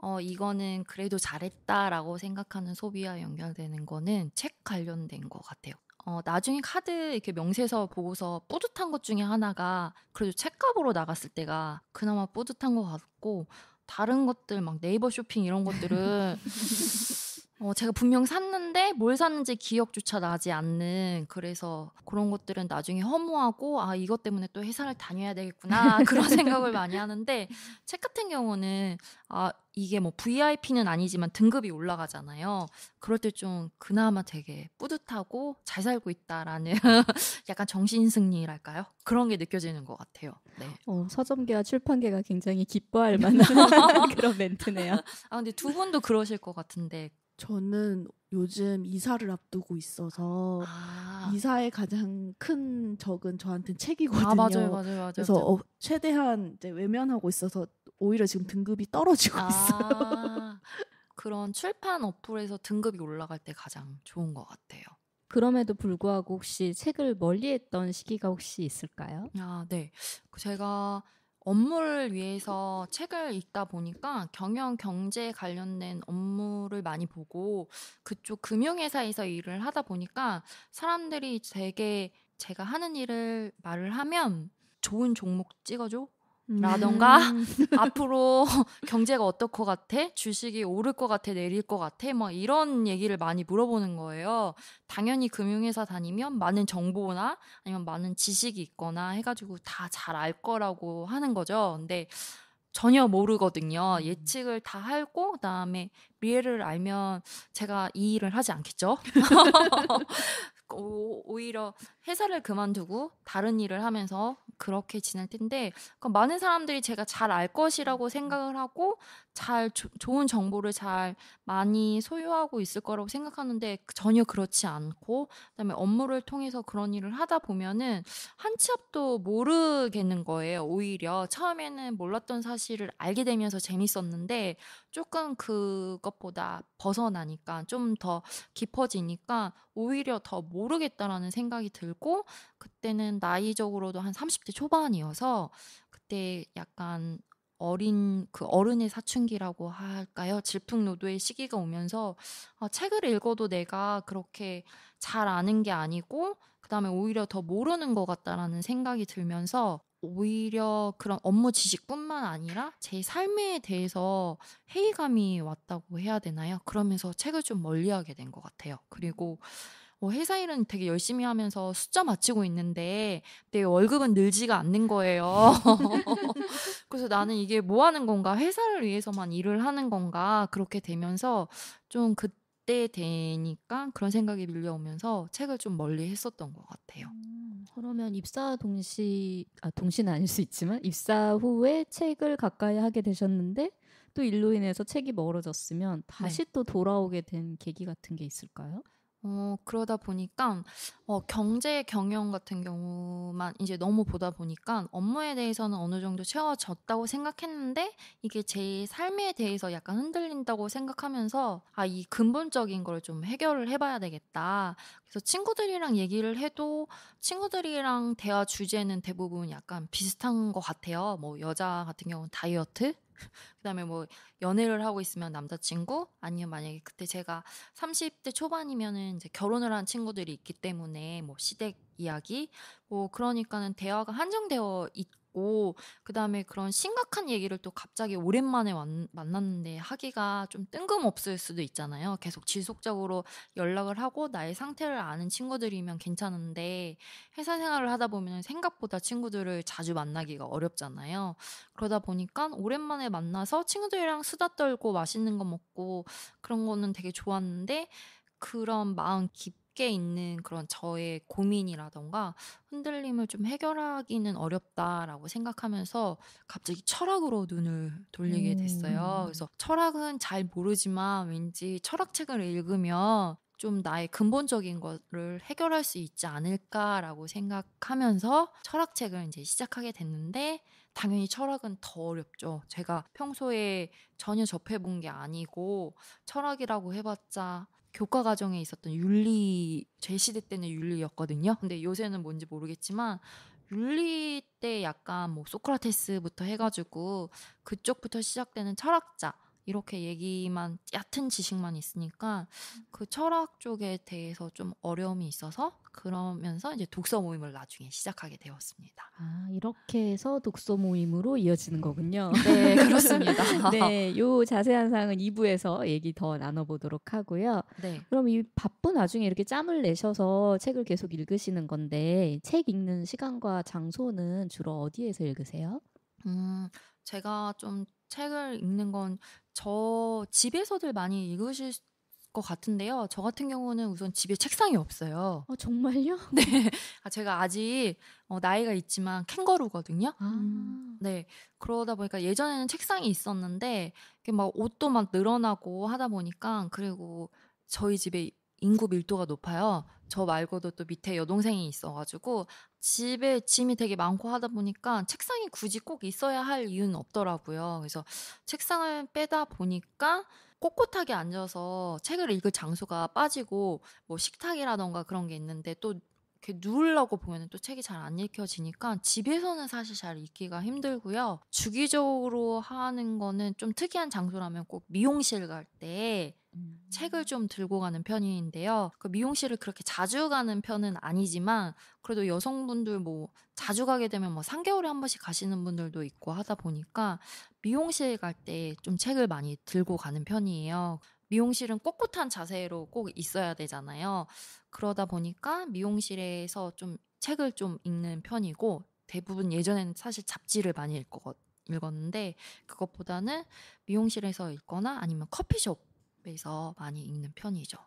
C: 어, 이거는 그래도 잘했다라고 생각하는 소비와 연결되는 거는 책 관련된 것 같아요. 어, 나중에 카드 이렇게 명세서 보고서 뿌듯한 것 중에 하나가 그래도 책값으로 나갔을 때가 그나마 뿌듯한 것 같고 다른 것들 막 네이버 쇼핑 이런 것들은 어, 제가 분명 샀는데 뭘 샀는지 기억조차 나지 않는 그래서 그런 것들은 나중에 허무하고 아 이것 때문에 또 회사를 다녀야 되겠구나 그런 생각을 많이 하는데 책 같은 경우는 아 이게 뭐 VIP는 아니지만 등급이 올라가잖아요. 그럴 때 좀 그나마 되게 뿌듯하고 잘 살고 있다라는 약간 정신 승리랄까요? 그런 게 느껴지는 것 같아요. 네. 어, 서점계와 출판계가 굉장히 기뻐할 만한 그런 멘트네요. 아 근데 두 분도 그러실 것 같은데
B: 저는 요즘 이사를 앞두고 있어서 아. 이사의 가장 큰 적은 저한테 아, 책이거든요. 아, 맞아요, 맞아요, 맞아요. 그래서 어, 최대한 이제 외면하고 있어서 오히려 지금
C: 등급이 떨어지고 아. 있어요. 그런 출판 어플에서 등급이 올라갈 때 가장 좋은 것 같아요.
A: 그럼에도 불구하고 혹시 책을 멀리했던 시기가 혹시
C: 있을까요? 아, 네. 그 제가 업무를 위해서 책을 읽다 보니까 경영 경제 관련된 업무를 많이 보고 그쪽 금융회사에서 일을 하다 보니까 사람들이 되게 제가 하는 일을 말을 하면 좋은 종목 찍어줘 라던가 음. 앞으로 경제가 어떨 것 같아? 주식이 오를 것 같아? 내릴 것 같아? 뭐 이런 얘기를 많이 물어보는 거예요. 당연히 금융회사 다니면 많은 정보나 아니면 많은 지식이 있거나 해가지고 다 잘 알 거라고 하는 거죠. 근데 전혀 모르거든요. 음. 예측을 다 하고 그다음에 미래를 알면 제가 이 일을 하지 않겠죠. 오, 오히려 회사를 그만두고 다른 일을 하면서 그렇게 지낼 텐데 그러니까 많은 사람들이 제가 잘 알 것이라고 생각을 하고 잘 조, 좋은 정보를 잘 많이 소유하고 있을 거라고 생각하는데 전혀 그렇지 않고 그다음에 업무를 통해서 그런 일을 하다 보면은 한 치 앞도 모르겠는 거예요. 오히려 처음에는 몰랐던 사실을 알게 되면서 재밌었는데 조금 그것보다 벗어나니까 좀 더 깊어지니까 오히려 더 모르겠다라는 생각이 들고 그때는 나이적으로도 한 30대 초반이어서 그때 약간 어린 그 어른의 사춘기라고 할까요? 질풍노도의 시기가 오면서 아, 책을 읽어도 내가 그렇게 잘 아는 게 아니고 그다음에 오히려 더 모르는 것 같다라는 생각이 들면서 오히려 그런 업무 지식뿐만 아니라 제 삶에 대해서 회의감이 왔다고 해야 되나요? 그러면서 책을 좀 멀리하게 된 것 같아요. 그리고 어, 회사 일은 되게 열심히 하면서 숫자 맞추고 있는데 내 월급은 늘지가 않는 거예요. 그래서 나는 이게 뭐 하는 건가? 회사를 위해서만 일을 하는 건가? 그렇게 되면서 좀 그때 되니까 그런 생각이 밀려오면서 책을 좀 멀리 했었던 것 같아요. 음, 그러면 입사
A: 동시 아 동시는 아닐 수 있지만 입사 후에 책을 가까이 하게 되셨는데 또 일로 인해서 책이 멀어졌으면 다시 네. 또 돌아오게 된 계기 같은 게 있을까요?
C: 어, 그러다 보니까 어, 경제 경영 같은 경우만 이제 너무 보다 보니까 업무에 대해서는 어느 정도 채워졌다고 생각했는데 이게 제 삶에 대해서 약간 흔들린다고 생각하면서 아, 이 근본적인 걸 좀 해결을 해봐야 되겠다. 그래서 친구들이랑 얘기를 해도 친구들이랑 대화 주제는 대부분 약간 비슷한 것 같아요. 뭐 여자 같은 경우는 다이어트, 그다음에 뭐 연애를 하고 있으면 남자친구 아니면 만약에 그때 제가 30대 초반이면은 이제 결혼을 한 친구들이 있기 때문에 뭐 시댁 이야기 뭐 그러니까는 대화가 한정되어 있 있고 그다음에 그런 심각한 얘기를 또 갑자기 오랜만에 완, 만났는데 하기가 좀 뜬금없을 수도 있잖아요. 계속 지속적으로 연락을 하고 나의 상태를 아는 친구들이면 괜찮은데 회사 생활을 하다 보면 생각보다 친구들을 자주 만나기가 어렵잖아요. 그러다 보니까 오랜만에 만나서 친구들이랑 수다 떨고 맛있는 거 먹고 그런 거는 되게 좋았는데 그런 마음 깊 깊게 있는 그런 저의 고민이라던가 흔들림을 좀 해결하기는 어렵다라고 생각하면서 갑자기 철학으로 눈을 돌리게 됐어요. 음. 그래서 철학은 잘 모르지만 왠지 철학책을 읽으면 좀 나의 근본적인 거를 해결할 수 있지 않을까라고 생각하면서 철학책을 이제 시작하게 됐는데 당연히 철학은 더 어렵죠. 제가 평소에 전혀 접해본 게 아니고 철학이라고 해봤자 교과 과정에 있었던 윤리 제 시대 때는 윤리였거든요. 근데 요새는 뭔지 모르겠지만 윤리 때 약간 뭐 소크라테스부터 해가지고 그쪽부터 시작되는 철학자 이렇게 얘기만 얕은 지식만 있으니까 그 철학 쪽에 대해서 좀 어려움이 있어서 그러면서 이제 독서 모임을 나중에 시작하게 되었습니다.
A: 아 이렇게 해서 독서 모임으로 이어지는 거군요. 네 그렇습니다. 네, 요 자세한 사항은 2부에서 얘기 더 나눠보도록 하고요. 네. 그럼 이 바쁜 와중에 이렇게 짬을 내셔서 책을 계속 읽으시는 건데 책 읽는 시간과 장소는 주로 어디에서 읽으세요?
C: 음 제가 좀 책을 읽는 건 저 집에서들 많이 읽으실 것 같은데요. 저 같은 경우는 우선 집에 책상이 없어요. 어, 정말요? 네. 아, 제가 아직 어, 나이가 있지만 캥거루거든요. 아. 음, 네. 그러다 보니까 예전에는 책상이 있었는데 막 옷도 막 늘어나고 하다 보니까 그리고 저희 집에 인구 밀도가 높아요. 저 말고도 또 밑에 여동생이 있어가지고 집에 짐이 되게 많고 하다 보니까 책상이 굳이 꼭 있어야 할 이유는 없더라고요. 그래서 책상을 빼다 보니까 꼿꼿하게 앉아서 책을 읽을 장소가 빠지고 뭐 식탁이라던가 그런 게 있는데 또 이렇게 누우려고 보면 또 책이 잘 안 읽혀지니까 집에서는 사실 잘 읽기가 힘들고요. 주기적으로 하는 거는 좀 특이한 장소라면 꼭 미용실 갈때 음. 책을 좀 들고 가는 편인데요. 그 미용실을 그렇게 자주 가는 편은 아니지만 그래도 여성분들 뭐 자주 가게 되면 뭐 3개월에 한 번씩 가시는 분들도 있고 하다 보니까 미용실 갈 때 좀 책을 많이 들고 가는 편이에요. 미용실은 꼿꼿한 자세로 꼭 있어야 되잖아요. 그러다 보니까 미용실에서 좀 책을 좀 읽는 편이고 대부분 예전에는 사실 잡지를 많이 읽거, 읽었는데 그것보다는 미용실에서 읽거나 아니면 커피숍에서 많이 읽는 편이죠.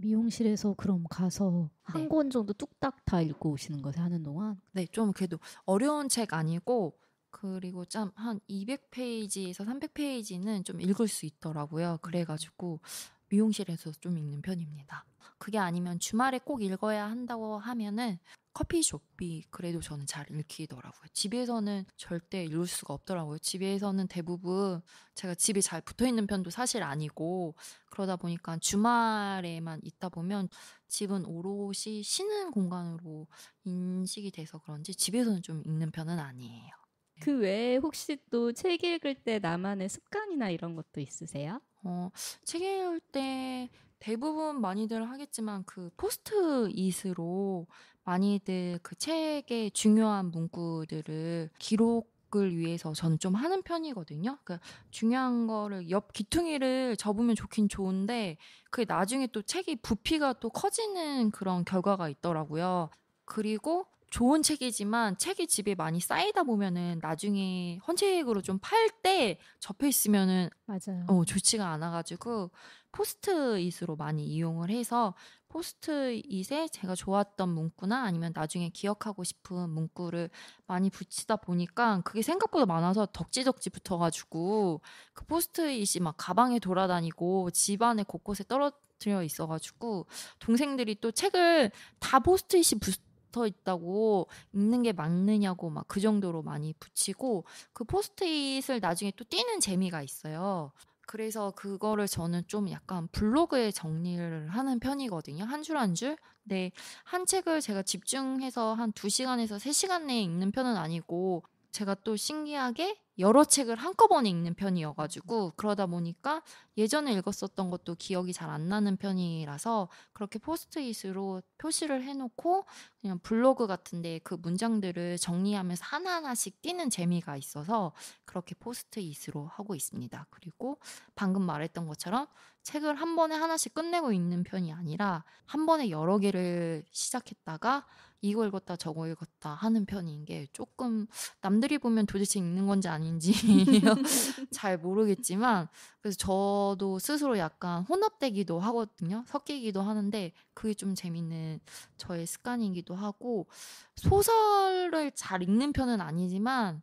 C: 미용실에서 그럼 가서 네. 한권 정도 뚝딱 다 읽고 오시는 것세 하는 동안? 네, 좀 그래도 어려운 책 아니고 그리고 참한 200페이지에서 300페이지는 좀 읽을 수 있더라고요. 그래가지고 미용실에서 좀 읽는 편입니다. 그게 아니면 주말에 꼭 읽어야 한다고 하면은 커피숍이 그래도 저는 잘 읽히더라고요. 집에서는 절대 읽을 수가 없더라고요. 집에서는 대부분 제가 집이 잘 붙어 있는 편도 사실 아니고 그러다 보니까 주말에만 있다 보면 집은 오롯이 쉬는 공간으로 인식이 돼서 그런지 집에서는 좀 읽는 편은 아니에요.
A: 그 외에 혹시 또 책 읽을 때 나만의 습관이나 이런
C: 것도 있으세요? 어, 책 읽을 때 대부분 많이들 하겠지만 그 포스트잇으로 많이들 그 책의 중요한 문구들을 기록 을 위해서 저는 좀 하는 편이거든요. 그 중요한 거를 옆 귀퉁이를 접으면 좋긴 좋은데 그게 나중에 또 책이 부피가 또 커지는 그런 결과가 있더라고요. 그리고 좋은 책이지만 책이 집에 많이 쌓이다 보면은 나중에 헌책으로 좀 팔 때 접해 있으면은 맞아요. 어, 좋지가 않아가지고 포스트잇으로 많이 이용을 해서 포스트잇에 제가 좋았던 문구나 아니면 나중에 기억하고 싶은 문구를 많이 붙이다 보니까 그게 생각보다 많아서 덕지덕지 붙어가지고 그 포스트잇이 막 가방에 돌아다니고 집안에 곳곳에 떨어뜨려 있어가지고 동생들이 또 책을 다 포스트잇이 붙 붙어 있다고 읽는 게 맞느냐고 막 그 정도로 많이 붙이고 그 포스트잇을 나중에 또 띄는 재미가 있어요. 그래서 그거를 저는 좀 약간 블로그에 정리를 하는 편이거든요. 한 줄 한 줄. 네. 한 책을 제가 집중해서 한 2시간에서 3시간 내에 읽는 편은 아니고 제가 또 신기하게 여러 책을 한꺼번에 읽는 편이어가지고 그러다 보니까 예전에 읽었었던 것도 기억이 잘 안 나는 편이라서 그렇게 포스트잇으로 표시를 해놓고 그냥 블로그 같은데 그 문장들을 정리하면서 하나하나씩 띄는 재미가 있어서 그렇게 포스트잇으로 하고 있습니다. 그리고 방금 말했던 것처럼 책을 한 번에 하나씩 끝내고 있는 편이 아니라 한 번에 여러 개를 시작했다가 이거 읽었다 저거 읽었다 하는 편인 게 조금 남들이 보면 도대체 읽는 건지 아닌지 잘 모르겠지만 그래서 저도 스스로 약간 혼합되기도 하거든요. 섞이기도 하는데 그게 좀 재밌는 저의 습관이기도 하고 소설을 잘 읽는 편은 아니지만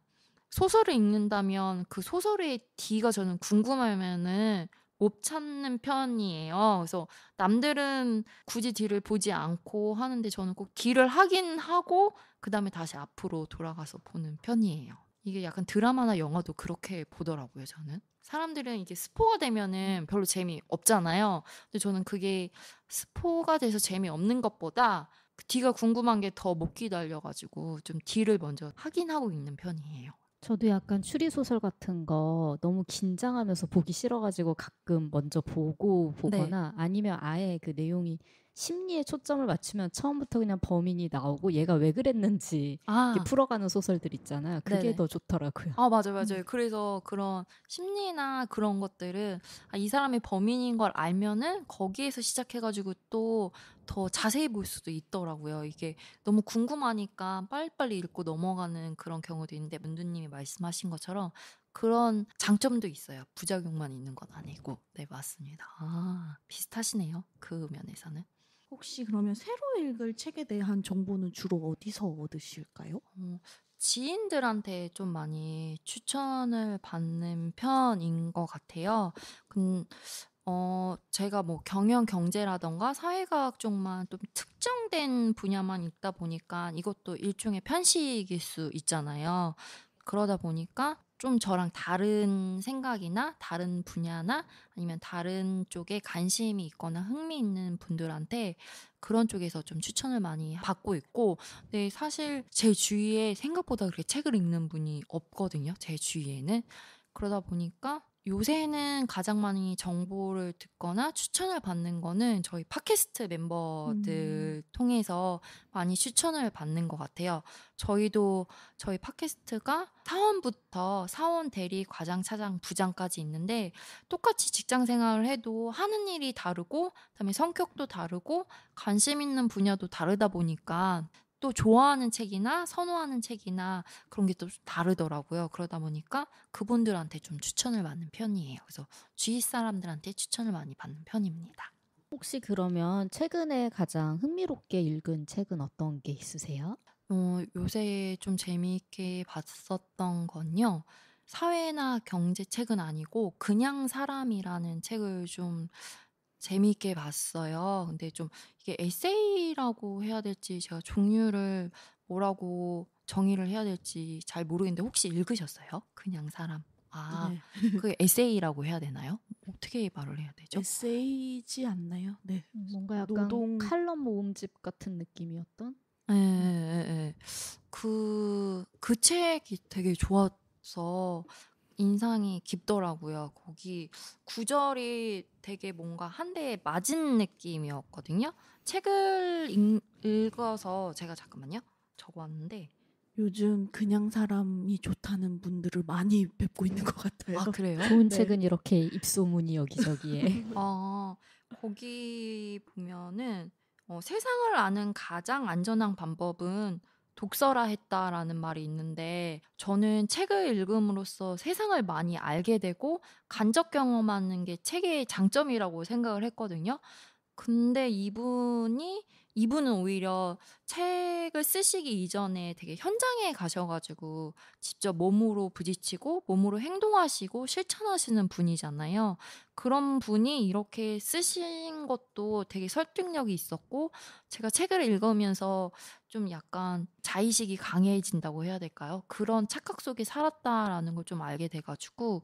C: 소설을 읽는다면 그 소설의 뒤가 저는 궁금하면은 못 찾는 편이에요. 그래서 남들은 굳이 뒤를 보지 않고 하는데 저는 꼭 뒤를 하긴 하고 그다음에 다시 앞으로 돌아가서 보는 편이에요. 이게 약간 드라마나 영화도 그렇게 보더라고요, 저는. 사람들은 이게 스포가 되면은 별로 재미 없잖아요. 근데 저는 그게 스포가 돼서 재미 없는 것보다 그 뒤가 궁금한 게 더 못 기다려가지고 좀 뒤를 먼저 확인하고 있는 편이에요.
A: 저도 약간 추리소설 같은 거 너무 긴장하면서 보기 싫어가지고 가끔 먼저 보고 네. 보거나 아니면 아예 그 내용이 심리에 초점을 맞추면 처음부터 그냥 범인이 나오고 얘가 왜 그랬는지 아. 풀어가는 소설들 있잖아요. 그게 네네. 더 좋더라고요.
C: 아 맞아요, 맞아요. 음. 그래서 그런 심리나 그런 것들은 아, 이 사람이 범인인 걸 알면은 거기에서 시작해가지고 또 더 자세히 볼 수도 있더라고요. 이게 너무 궁금하니까 빨리빨리 읽고 넘어가는 그런 경우도 있는데 문두님이 말씀하신 것처럼 그런 장점도 있어요. 부작용만 있는 건 아니고. 네, 맞습니다. 아, 비슷하시네요. 그 면에서는. 혹시 그러면 새로 읽을 책에 대한 정보는 주로 어디서 얻으실까요? 어, 지인들한테 좀 많이 추천을 받는 편인 것 같아요. 근 어, 제가 뭐 경영 경제라던가 사회과학 쪽만 좀 특정된 분야만 읽다 보니까 이것도 일종의 편식일 수 있잖아요. 그러다 보니까 좀 저랑 다른 생각이나 다른 분야나 아니면 다른 쪽에 관심이 있거나 흥미 있는 분들한테 그런 쪽에서 좀 추천을 많이 받고 있고 근데 네, 사실 제 주위에 생각보다 그렇게 책을 읽는 분이 없거든요. 제 주위에는 그러다 보니까 요새는 가장 많이 정보를 듣거나 추천을 받는 거는 저희 팟캐스트 멤버들 음. 통해서 많이 추천을 받는 것 같아요. 저희도 저희 팟캐스트가 사원부터 사원 대리 과장 차장 부장까지 있는데 똑같이 직장 생활을 해도 하는 일이 다르고 그다음에 성격도 다르고 관심 있는 분야도 다르다 보니까 또 좋아하는 책이나 선호하는 책이나 그런 게 또 다르더라고요. 그러다 보니까 그분들한테 좀 추천을 받는 편이에요. 그래서 주위 사람들한테 추천을 많이 받는 편입니다. 혹시 그러면 최근에 가장 흥미롭게 읽은 책은 어떤 게 있으세요? 어, 요새 좀 재미있게 봤었던 건요. 사회나 경제 책은 아니고 그냥 사람이라는 책을 좀 재미있게 봤어요. 근데 좀 이게 에세이라고 해야 될지 제가 종류를 뭐라고 정의를 해야 될지 잘 모르겠는데 혹시 읽으셨어요? 그냥 사람. 아, 네. 그 에세이라고 해야 되나요? 어떻게 말을 해야 되죠?
B: 에세이지 않나요? 네. 뭔가 약간
C: 노동...
A: 칼럼 모음집 같은 느낌이었던?
C: 예, 예, 예. 그, 그 책이 되게 좋았어. 인상이 깊더라고요. 거기 구절이 되게 뭔가 한 대에 맞은 느낌이었거든요. 책을 읽, 어서 제가 잠깐만요. 적어왔는데
B: 요즘 그냥 사람이 좋다는 분들을 많이 뵙고 있는 것 같아요. 아 그래요? 좋은 네. 책은 이렇게
A: 입소문이 여기저기에.
C: 아 거기 보면은 어, 세상을 아는 가장 안전한 방법은 독서라했다라는 말이 있는데 저는 책을 읽음으로써 세상을 많이 알게 되고 간접 경험하는 게 책의 장점이라고 생각을 했거든요. 근데 이분이 이분은 오히려 책을 쓰시기 이전에 되게 현장에 가셔가지고 직접 몸으로 부딪히고 몸으로 행동하시고 실천하시는 분이잖아요. 그런 분이 이렇게 쓰신 것도 되게 설득력이 있었고 제가 책을 읽으면서 좀 약간 자의식이 강해진다고 해야 될까요? 그런 착각 속에 살았다라는 걸 좀 알게 돼가지고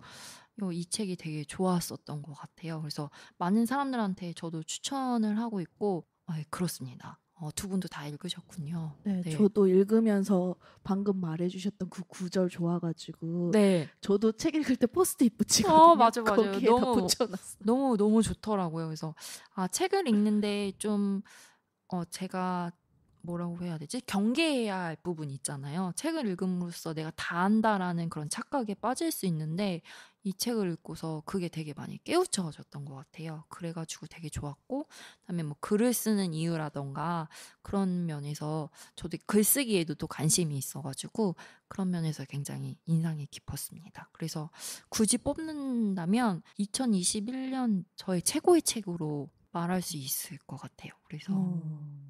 C: 이 책이 되게 좋았었던 것 같아요. 그래서 많은 사람들한테 저도 추천을 하고 있고 네, 그렇습니다. 어, 두 분도 다 읽으셨군요. 네, 네, 저도
B: 읽으면서 방금 말해주셨던 그 구절 좋아가지고, 네, 저도 책 읽을 때 포스트잇 붙이거 어, 맞아, 맞아. 너무
C: 붙여놨어. 너무 너무 좋더라고요. 그래서 아 책을 읽는데 좀 어, 제가 뭐라고 해야 되지? 경계해야 할 부분이 있잖아요. 책을 읽음으로써 내가 다 안다라는 그런 착각에 빠질 수 있는데 이 책을 읽고서 그게 되게 많이 깨우쳐졌던 것 같아요. 그래가지고 되게 좋았고, 그다음에 뭐 글을 쓰는 이유라던가 그런 면에서 저도 글쓰기에도 또 관심이 있어가지고 그런 면에서 굉장히 인상이 깊었습니다. 그래서 굳이 뽑는다면 2021년 저의 최고의 책으로 말할 수 있을 것 같아요. 그래서 오.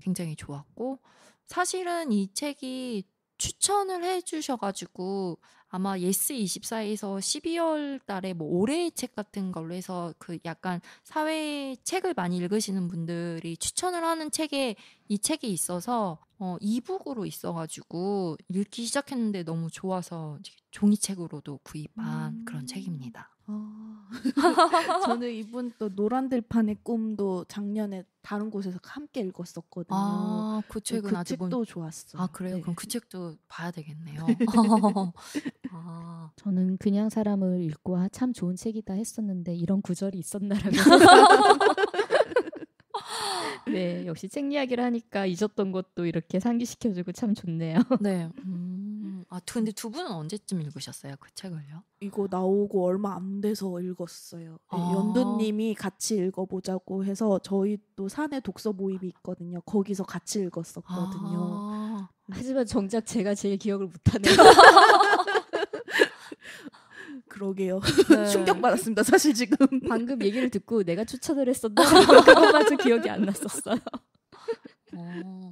C: 굉장히 좋았고 사실은 이 책이 추천을 해주셔가지고 아마 예스24에서 12월 달에 뭐 올해의 책 같은 걸로 해서 그 약간 사회 책을 많이 읽으시는 분들이 추천을 하는 책에 이 책이 있어서 어, 이북으로 있어가지고 읽기 시작했는데 너무 좋아서 종이책으로도 구입한 음. 그런 책입니다. 어. 저는
B: 이분 또 노란들판의 꿈도 작년에 다른 곳에서 함께 읽었었거든요. 아, 그 네, 책은 그 아직 도 본... 좋았어. 아 그래요? 네. 그럼 그 책도 봐야
C: 되겠네요.
A: 네. 아. 저는 그냥 사람을 읽고 아, 참 좋은 책이다 했었는데 이런 구절이 있었나라고. 네, 역시 책 이야기를 하니까 잊었던 것도 이렇게 상기시켜주고 참 좋네요. 네. 음.
B: 아, 근데 두 분은 언제쯤 읽으셨어요 그 책을요? 이거 나오고 얼마 안 돼서 읽었어요. 네, 아. 연두님이 같이 읽어보자고 해서 저희 또 산에 독서 모임이 있거든요. 거기서 같이 읽었었거든요. 아. 하지만 정작 제가 제일 기억을 못하네요. 그러게요. 네. 충격받았습니다.
A: 사실 지금 방금 얘기를 듣고 내가 추천을 했었나 그것마저 기억이 안 났었어요.
C: 어.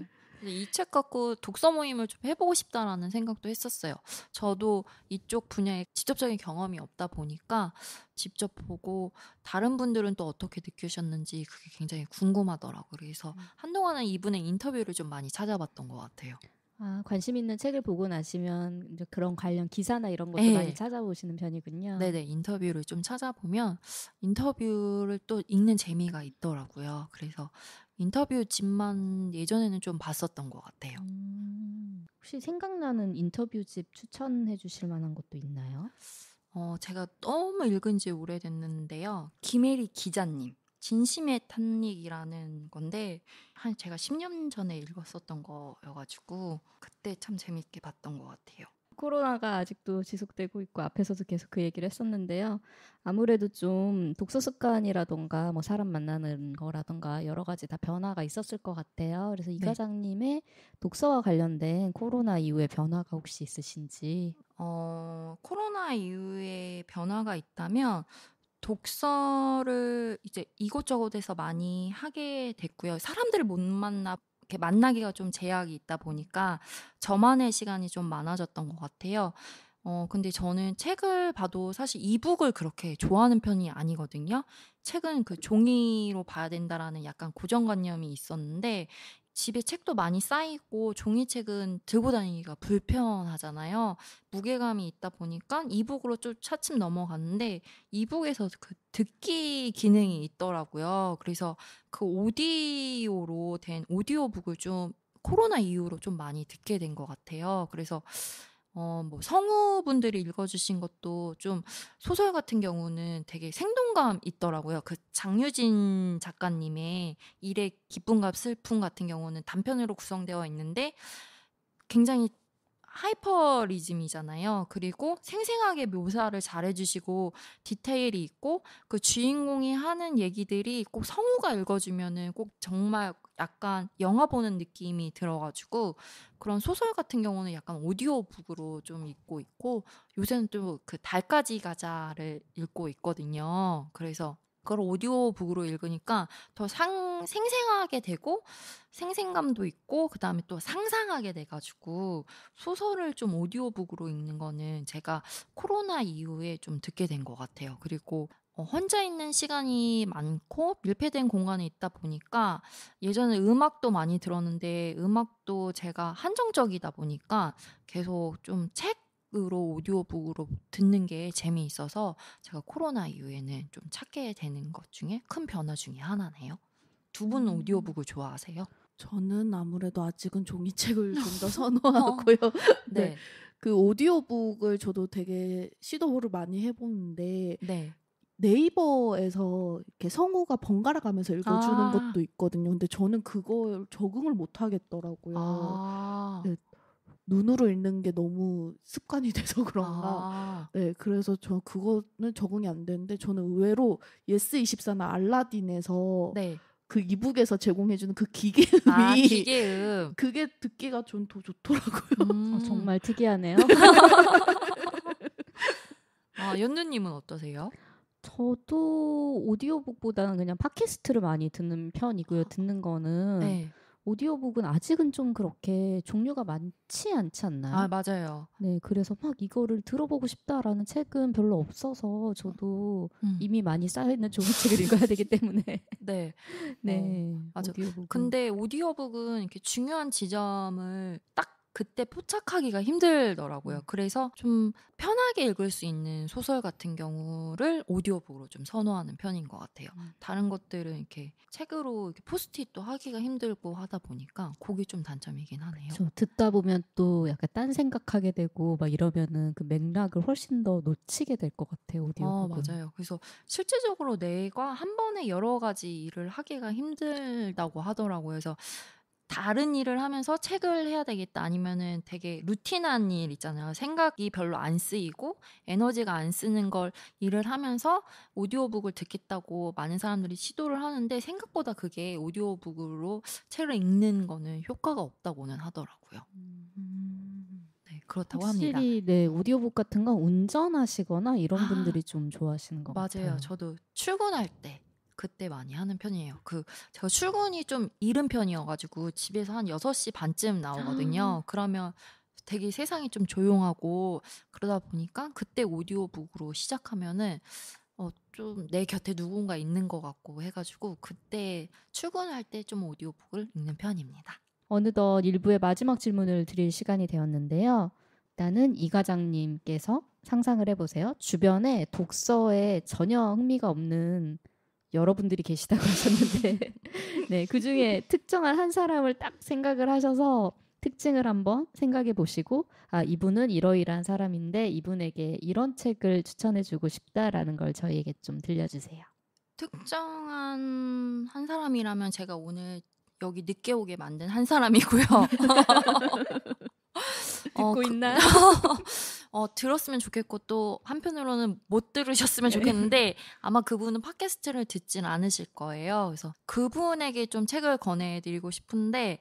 C: 이책 갖고 독서 모임을 좀 해보고 싶다라는 생각도 했었어요. 저도 이쪽 분야에 직접적인 경험이 없다 보니까 직접 보고 다른 분들은 또 어떻게 느끼셨는지 그게 굉장히 궁금하더라고요. 그래서 음. 한동안은 이분의 인터뷰를 좀 많이 찾아봤던 것 같아요. 아, 관심 있는 책을 보고 나시면 이제 그런 관련 기사나 이런 것도 네. 많이 찾아보시는 편이군요. 네네 인터뷰를 좀 찾아보면 인터뷰를 또 읽는 재미가 있더라고요. 그래서 인터뷰 집만 예전에는 좀 봤었던 것 같아요. 음, 혹시 생각나는 인터뷰 집 추천해 주실 만한 것도 있나요? 어, 제가 너무 읽은 지 오래됐는데요. 김혜리 기자님. 진심의 탄닉이라는 건데 한 제가 10년 전에 읽었었던 거여가지고 그때 참 재밌게 봤던 것 같아요.
A: 코로나가 아직도 지속되고 있고 앞에서도 계속 그 얘기를 했었는데요. 아무래도 좀 독서 습관이라던가 뭐 사람 만나는 거라던가 여러 가지 다 변화가 있었을 것 같아요. 그래서 이 네. 과장님의 독서와 관련된 코로나 이후의 변화가 혹시 있으신지?
C: 어, 코로나 이후에 변화가 있다면 독서를 이제 이곳저곳에서 많이 하게 됐고요. 사람들을 못 만나 이렇게 만나기가 좀 제약이 있다 보니까 저만의 시간이 좀 많아졌던 것 같아요. 어, 근데 저는 책을 봐도 사실 이북을 그렇게 좋아하는 편이 아니거든요. 책은 그 종이로 봐야 된다라는 약간 고정관념이 있었는데 집에 책도 많이 쌓이고 종이책은 들고 다니기가 불편하잖아요. 무게감이 있다 보니까 이북으로 좀 차츰 넘어갔는데 이북에서 그 듣기 기능이 있더라고요. 그래서 그 오디오로 된 오디오북을 좀 코로나 이후로 좀 많이 듣게 된 것 같아요. 그래서 어, 뭐 성우분들이 읽어주신 것도 좀 소설 같은 경우는 되게 생동감 있더라고요. 그 장유진 작가님의 일의 기쁨과 슬픔 같은 경우는 단편으로 구성되어 있는데 굉장히 하이퍼리즘이잖아요. 그리고 생생하게 묘사를 잘해주시고 디테일이 있고 그 주인공이 하는 얘기들이 꼭 성우가 읽어주면은 꼭 정말 약간 영화 보는 느낌이 들어가지고 그런 소설 같은 경우는 약간 오디오북으로 좀 읽고 있고 요새는 또 그 달까지 가자를 읽고 있거든요. 그래서 그걸 오디오북으로 읽으니까 더 상, 생생하게 되고 생생감도 있고 그다음에 또 상상하게 돼 가지고 소설을 좀 오디오북으로 읽는 거는 제가 코로나 이후에 좀 듣게 된 것 같아요. 그리고 어, 혼자 있는 시간이 많고 밀폐된 공간에 있다 보니까 예전에 음악도 많이 들었는데 음악도 제가 한정적이다 보니까 계속 좀책 음악으로 오디오북으로 듣는 게 재미있어서 제가 코로나 이후에는 좀 찾게 되는 것 중에 큰 변화 중에 하나네요. 두분 음. 오디오북을 좋아하세요?
B: 저는 아무래도 아직은 종이책을 좀더 어. 선호하고요. 네. 네. 그 오디오북을 저도 되게 시도를 많이 해보는데 네. 네이버에서 이렇게 성우가 번갈아 가면서 읽어주는 아~ 것도 있거든요. 근데 저는 그걸 적응을 못 하겠더라고요. 아~ 네, 눈으로 읽는 게 너무 습관이 돼서 그런가. 아. 네, 그래서 저 그거는 적응이 안 되는데 저는 의외로 예스 24나 알라딘에서 네. 그 이북에서 제공해주는 그 기계음이 아, 기계음 그게 듣기가 좀 더 좋더라고요. 음. 어, 정말 특이하네요.
C: 아 연주님은 어떠세요?
A: 저도 오디오북보다는 그냥 팟캐스트를 많이 듣는 편이고요. 듣는 거는. 네. 오디오북은 아직은 좀 그렇게 종류가 많지 않지 않나요? 아, 맞아요. 네, 그래서 막 이거를 들어보고 싶다라는 책은 별로 없어서 저도 음. 이미 많이 쌓여있는 좋은 책을 읽어야 되기 때문에. 네. 네. 어, 맞아요. 근데
C: 오디오북은 이렇게 중요한 지점을 딱 그때 포착하기가 힘들더라고요. 음. 그래서 좀 편하게 읽을 수 있는 소설 같은 경우를 오디오북으로 좀 선호하는 편인 것 같아요. 음. 다른 것들은 이렇게 책으로 이렇게 포스트잇도 하기가 힘들고 하다 보니까 그게 좀 단점이긴 하네요.
A: 그쵸. 듣다 보면 또 약간 딴 생각하게 되고 막 이러면은 그 맥락을 훨씬 더 놓치게 될 것 같아요. 아, 오디오북은. 아, 맞아요.
C: 그래서 실제적으로 내가 한 번에 여러 가지 일을 하기가 힘들다고 하더라고요. 그래서 다른 일을 하면서 책을 해야 되겠다 아니면은 되게 루틴한 일 있잖아요. 생각이 별로 안 쓰이고 에너지가 안 쓰는 걸 일을 하면서 오디오북을 듣겠다고 많은 사람들이 시도를 하는데 생각보다 그게 오디오북으로 책을 읽는 거는 효과가 없다고는 하더라고요. 음. 네, 그렇다고 확실히, 합니다. 확실히
A: 네, 오디오북 같은 건 운전하시거나 이런 아. 분들이 아, 좀 좋아하시는 것 맞아요. 같아요. 맞아요.
C: 저도 출근할 때 그때 많이 하는 편이에요. 그 제가 출근이 좀 이른 편이어가지고 집에서 한 6시 반쯤 나오거든요. 아. 그러면 되게 세상이 좀 조용하고 그러다 보니까 그때 오디오북으로 시작하면은 어, 좀 내 곁에 누군가 있는 것 같고 해가지고 그때 출근할 때 좀 오디오북을 읽는 편입니다.
A: 어느덧 일부의 마지막 질문을 드릴 시간이 되었는데요. 나는 이 과장님께서 상상을 해보세요. 주변에 독서에 전혀 흥미가 없는 여러분들이 계시다고 하셨는데 네, 그중에 특정한 한 사람을 딱 생각을 하셔서 특징을 한번 생각해 보시고 아, 이분은 이러이러한 사람인데 이분에게 이런 책을 추천해 주고 싶다라는 걸 저희에게 좀 들려주세요.
C: 특정한 한 사람이라면 제가 오늘 여기 늦게 오게 만든 한 사람이고요. 어, 듣고 어, 있나요? 어, 들었으면 좋겠고 또 한편으로는 못 들으셨으면 네. 좋겠는데 아마 그분은 팟캐스트를 듣진 않으실 거예요. 그래서 그분에게 좀 책을 권해드리고 싶은데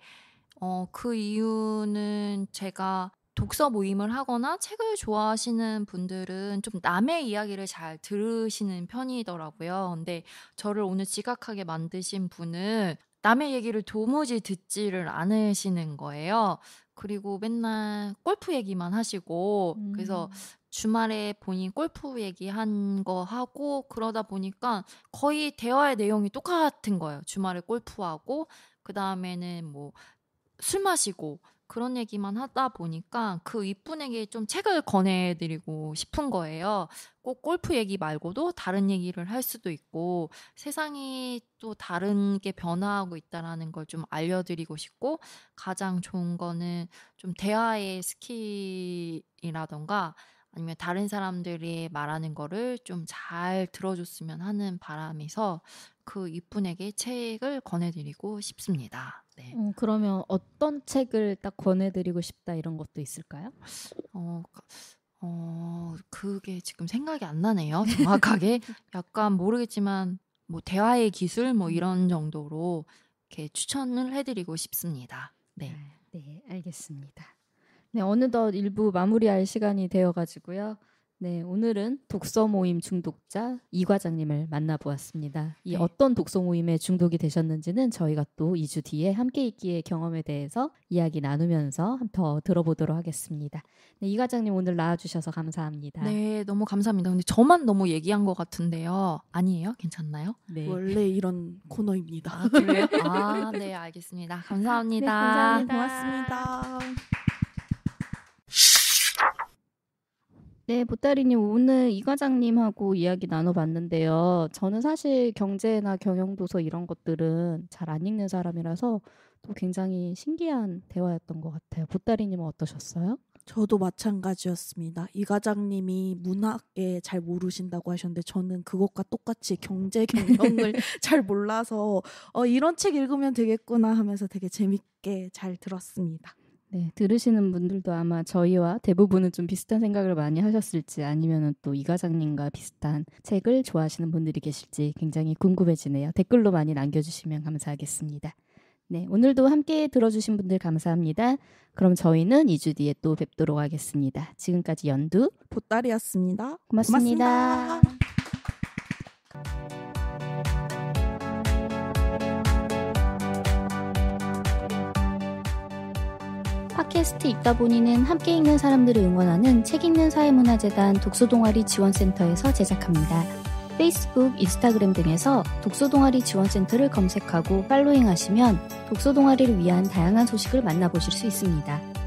C: 어, 그 이유는 제가 독서 모임을 하거나 책을 좋아하시는 분들은 좀 남의 이야기를 잘 들으시는 편이더라고요. 근데 저를 오늘 지각하게 만드신 분은 남의 얘기를 도무지 듣지를 않으시는 거예요. 그리고 맨날 골프 얘기만 하시고 음. 그래서 주말에 본인 골프 얘기한 거 하고 그러다 보니까 거의 대화의 내용이 똑같은 거예요. 주말에 골프하고 그 다음에는 뭐 술 마시고 그런 얘기만 하다 보니까 그 윗분에게 좀 책을 권해드리고 싶은 거예요. 꼭 골프 얘기 말고도 다른 얘기를 할 수도 있고 세상이 또 다른 게 변화하고 있다라는 걸 좀 알려드리고 싶고 가장 좋은 거는 좀 대화의 스킬이라던가 아니면 다른 사람들이 말하는 거를 좀 잘 들어줬으면 하는 바람에서 그 이분에게 책을 권해드리고 싶습니다. 네. 음, 그러면 어떤 책을 딱 권해드리고 싶다 이런 것도 있을까요? 어, 그, 어, 그게 지금 생각이 안 나네요. 정확하게. 약간 모르겠지만, 뭐, 대화의 기술, 뭐, 음. 이런 정도로 이렇게 추천을 해드리고 싶습니다. 네. 아, 네, 알겠습니다. 네, 어느덧 일부
A: 마무리할 시간이 되어 가지고요. 네, 오늘은 독서 모임 중독자 이 과장님을 만나보았습니다. 이 네. 어떤 독서 모임에 중독이 되셨는지는 저희가 또 2주 뒤에 함께 있기에 경험에 대해서 이야기 나누면서 더 들어보도록 하겠습니다. 네, 이
C: 과장님 오늘 나와주셔서 감사합니다. 네, 너무 감사합니다. 근데 저만 너무 얘기한 것 같은데요. 아니에요? 괜찮나요? 네. 원래 이런 코너입니다. 아, 그래요? 아, 네, 알겠습니다. 감사합니다. 네,
B: 감사합니다. 고맙습니다.
A: 네, 보따리님, 오늘 이 과장님하고 이야기 나눠봤는데요. 저는 사실 경제나 경영도서 이런 것들은 잘 안 읽는 사람이라서
B: 또 굉장히 신기한 대화였던 것 같아요. 보따리님은 어떠셨어요? 저도 마찬가지였습니다. 이 과장님이 문학에 잘 모르신다고 하셨는데 저는 그것과 똑같이 경제 경영을 잘 몰라서 어, 이런 책 읽으면 되겠구나 하면서 되게 재밌게 잘 들었습니다.
A: 네, 들으시는 분들도 아마 저희와 대부분은 좀 비슷한 생각을 많이 하셨을지 아니면은 또 이과장님과 비슷한 책을 좋아하시는 분들이 계실지 굉장히 궁금해지네요. 댓글로 많이 남겨주시면 감사하겠습니다. 네, 오늘도 함께 들어주신 분들 감사합니다. 그럼 저희는 2주 뒤에 또 뵙도록 하겠습니다. 지금까지 연두 보따리였습니다 고맙습니다. 고맙습니다. 팟캐스트 읽다 보니는 함께 읽는 사람들을 응원하는 책 읽는 사회문화재단 독서동아리 지원센터에서 제작합니다. 페이스북, 인스타그램 등에서 독서동아리 지원센터를 검색하고 팔로잉하시면 독서동아리를 위한 다양한 소식을 만나보실 수 있습니다.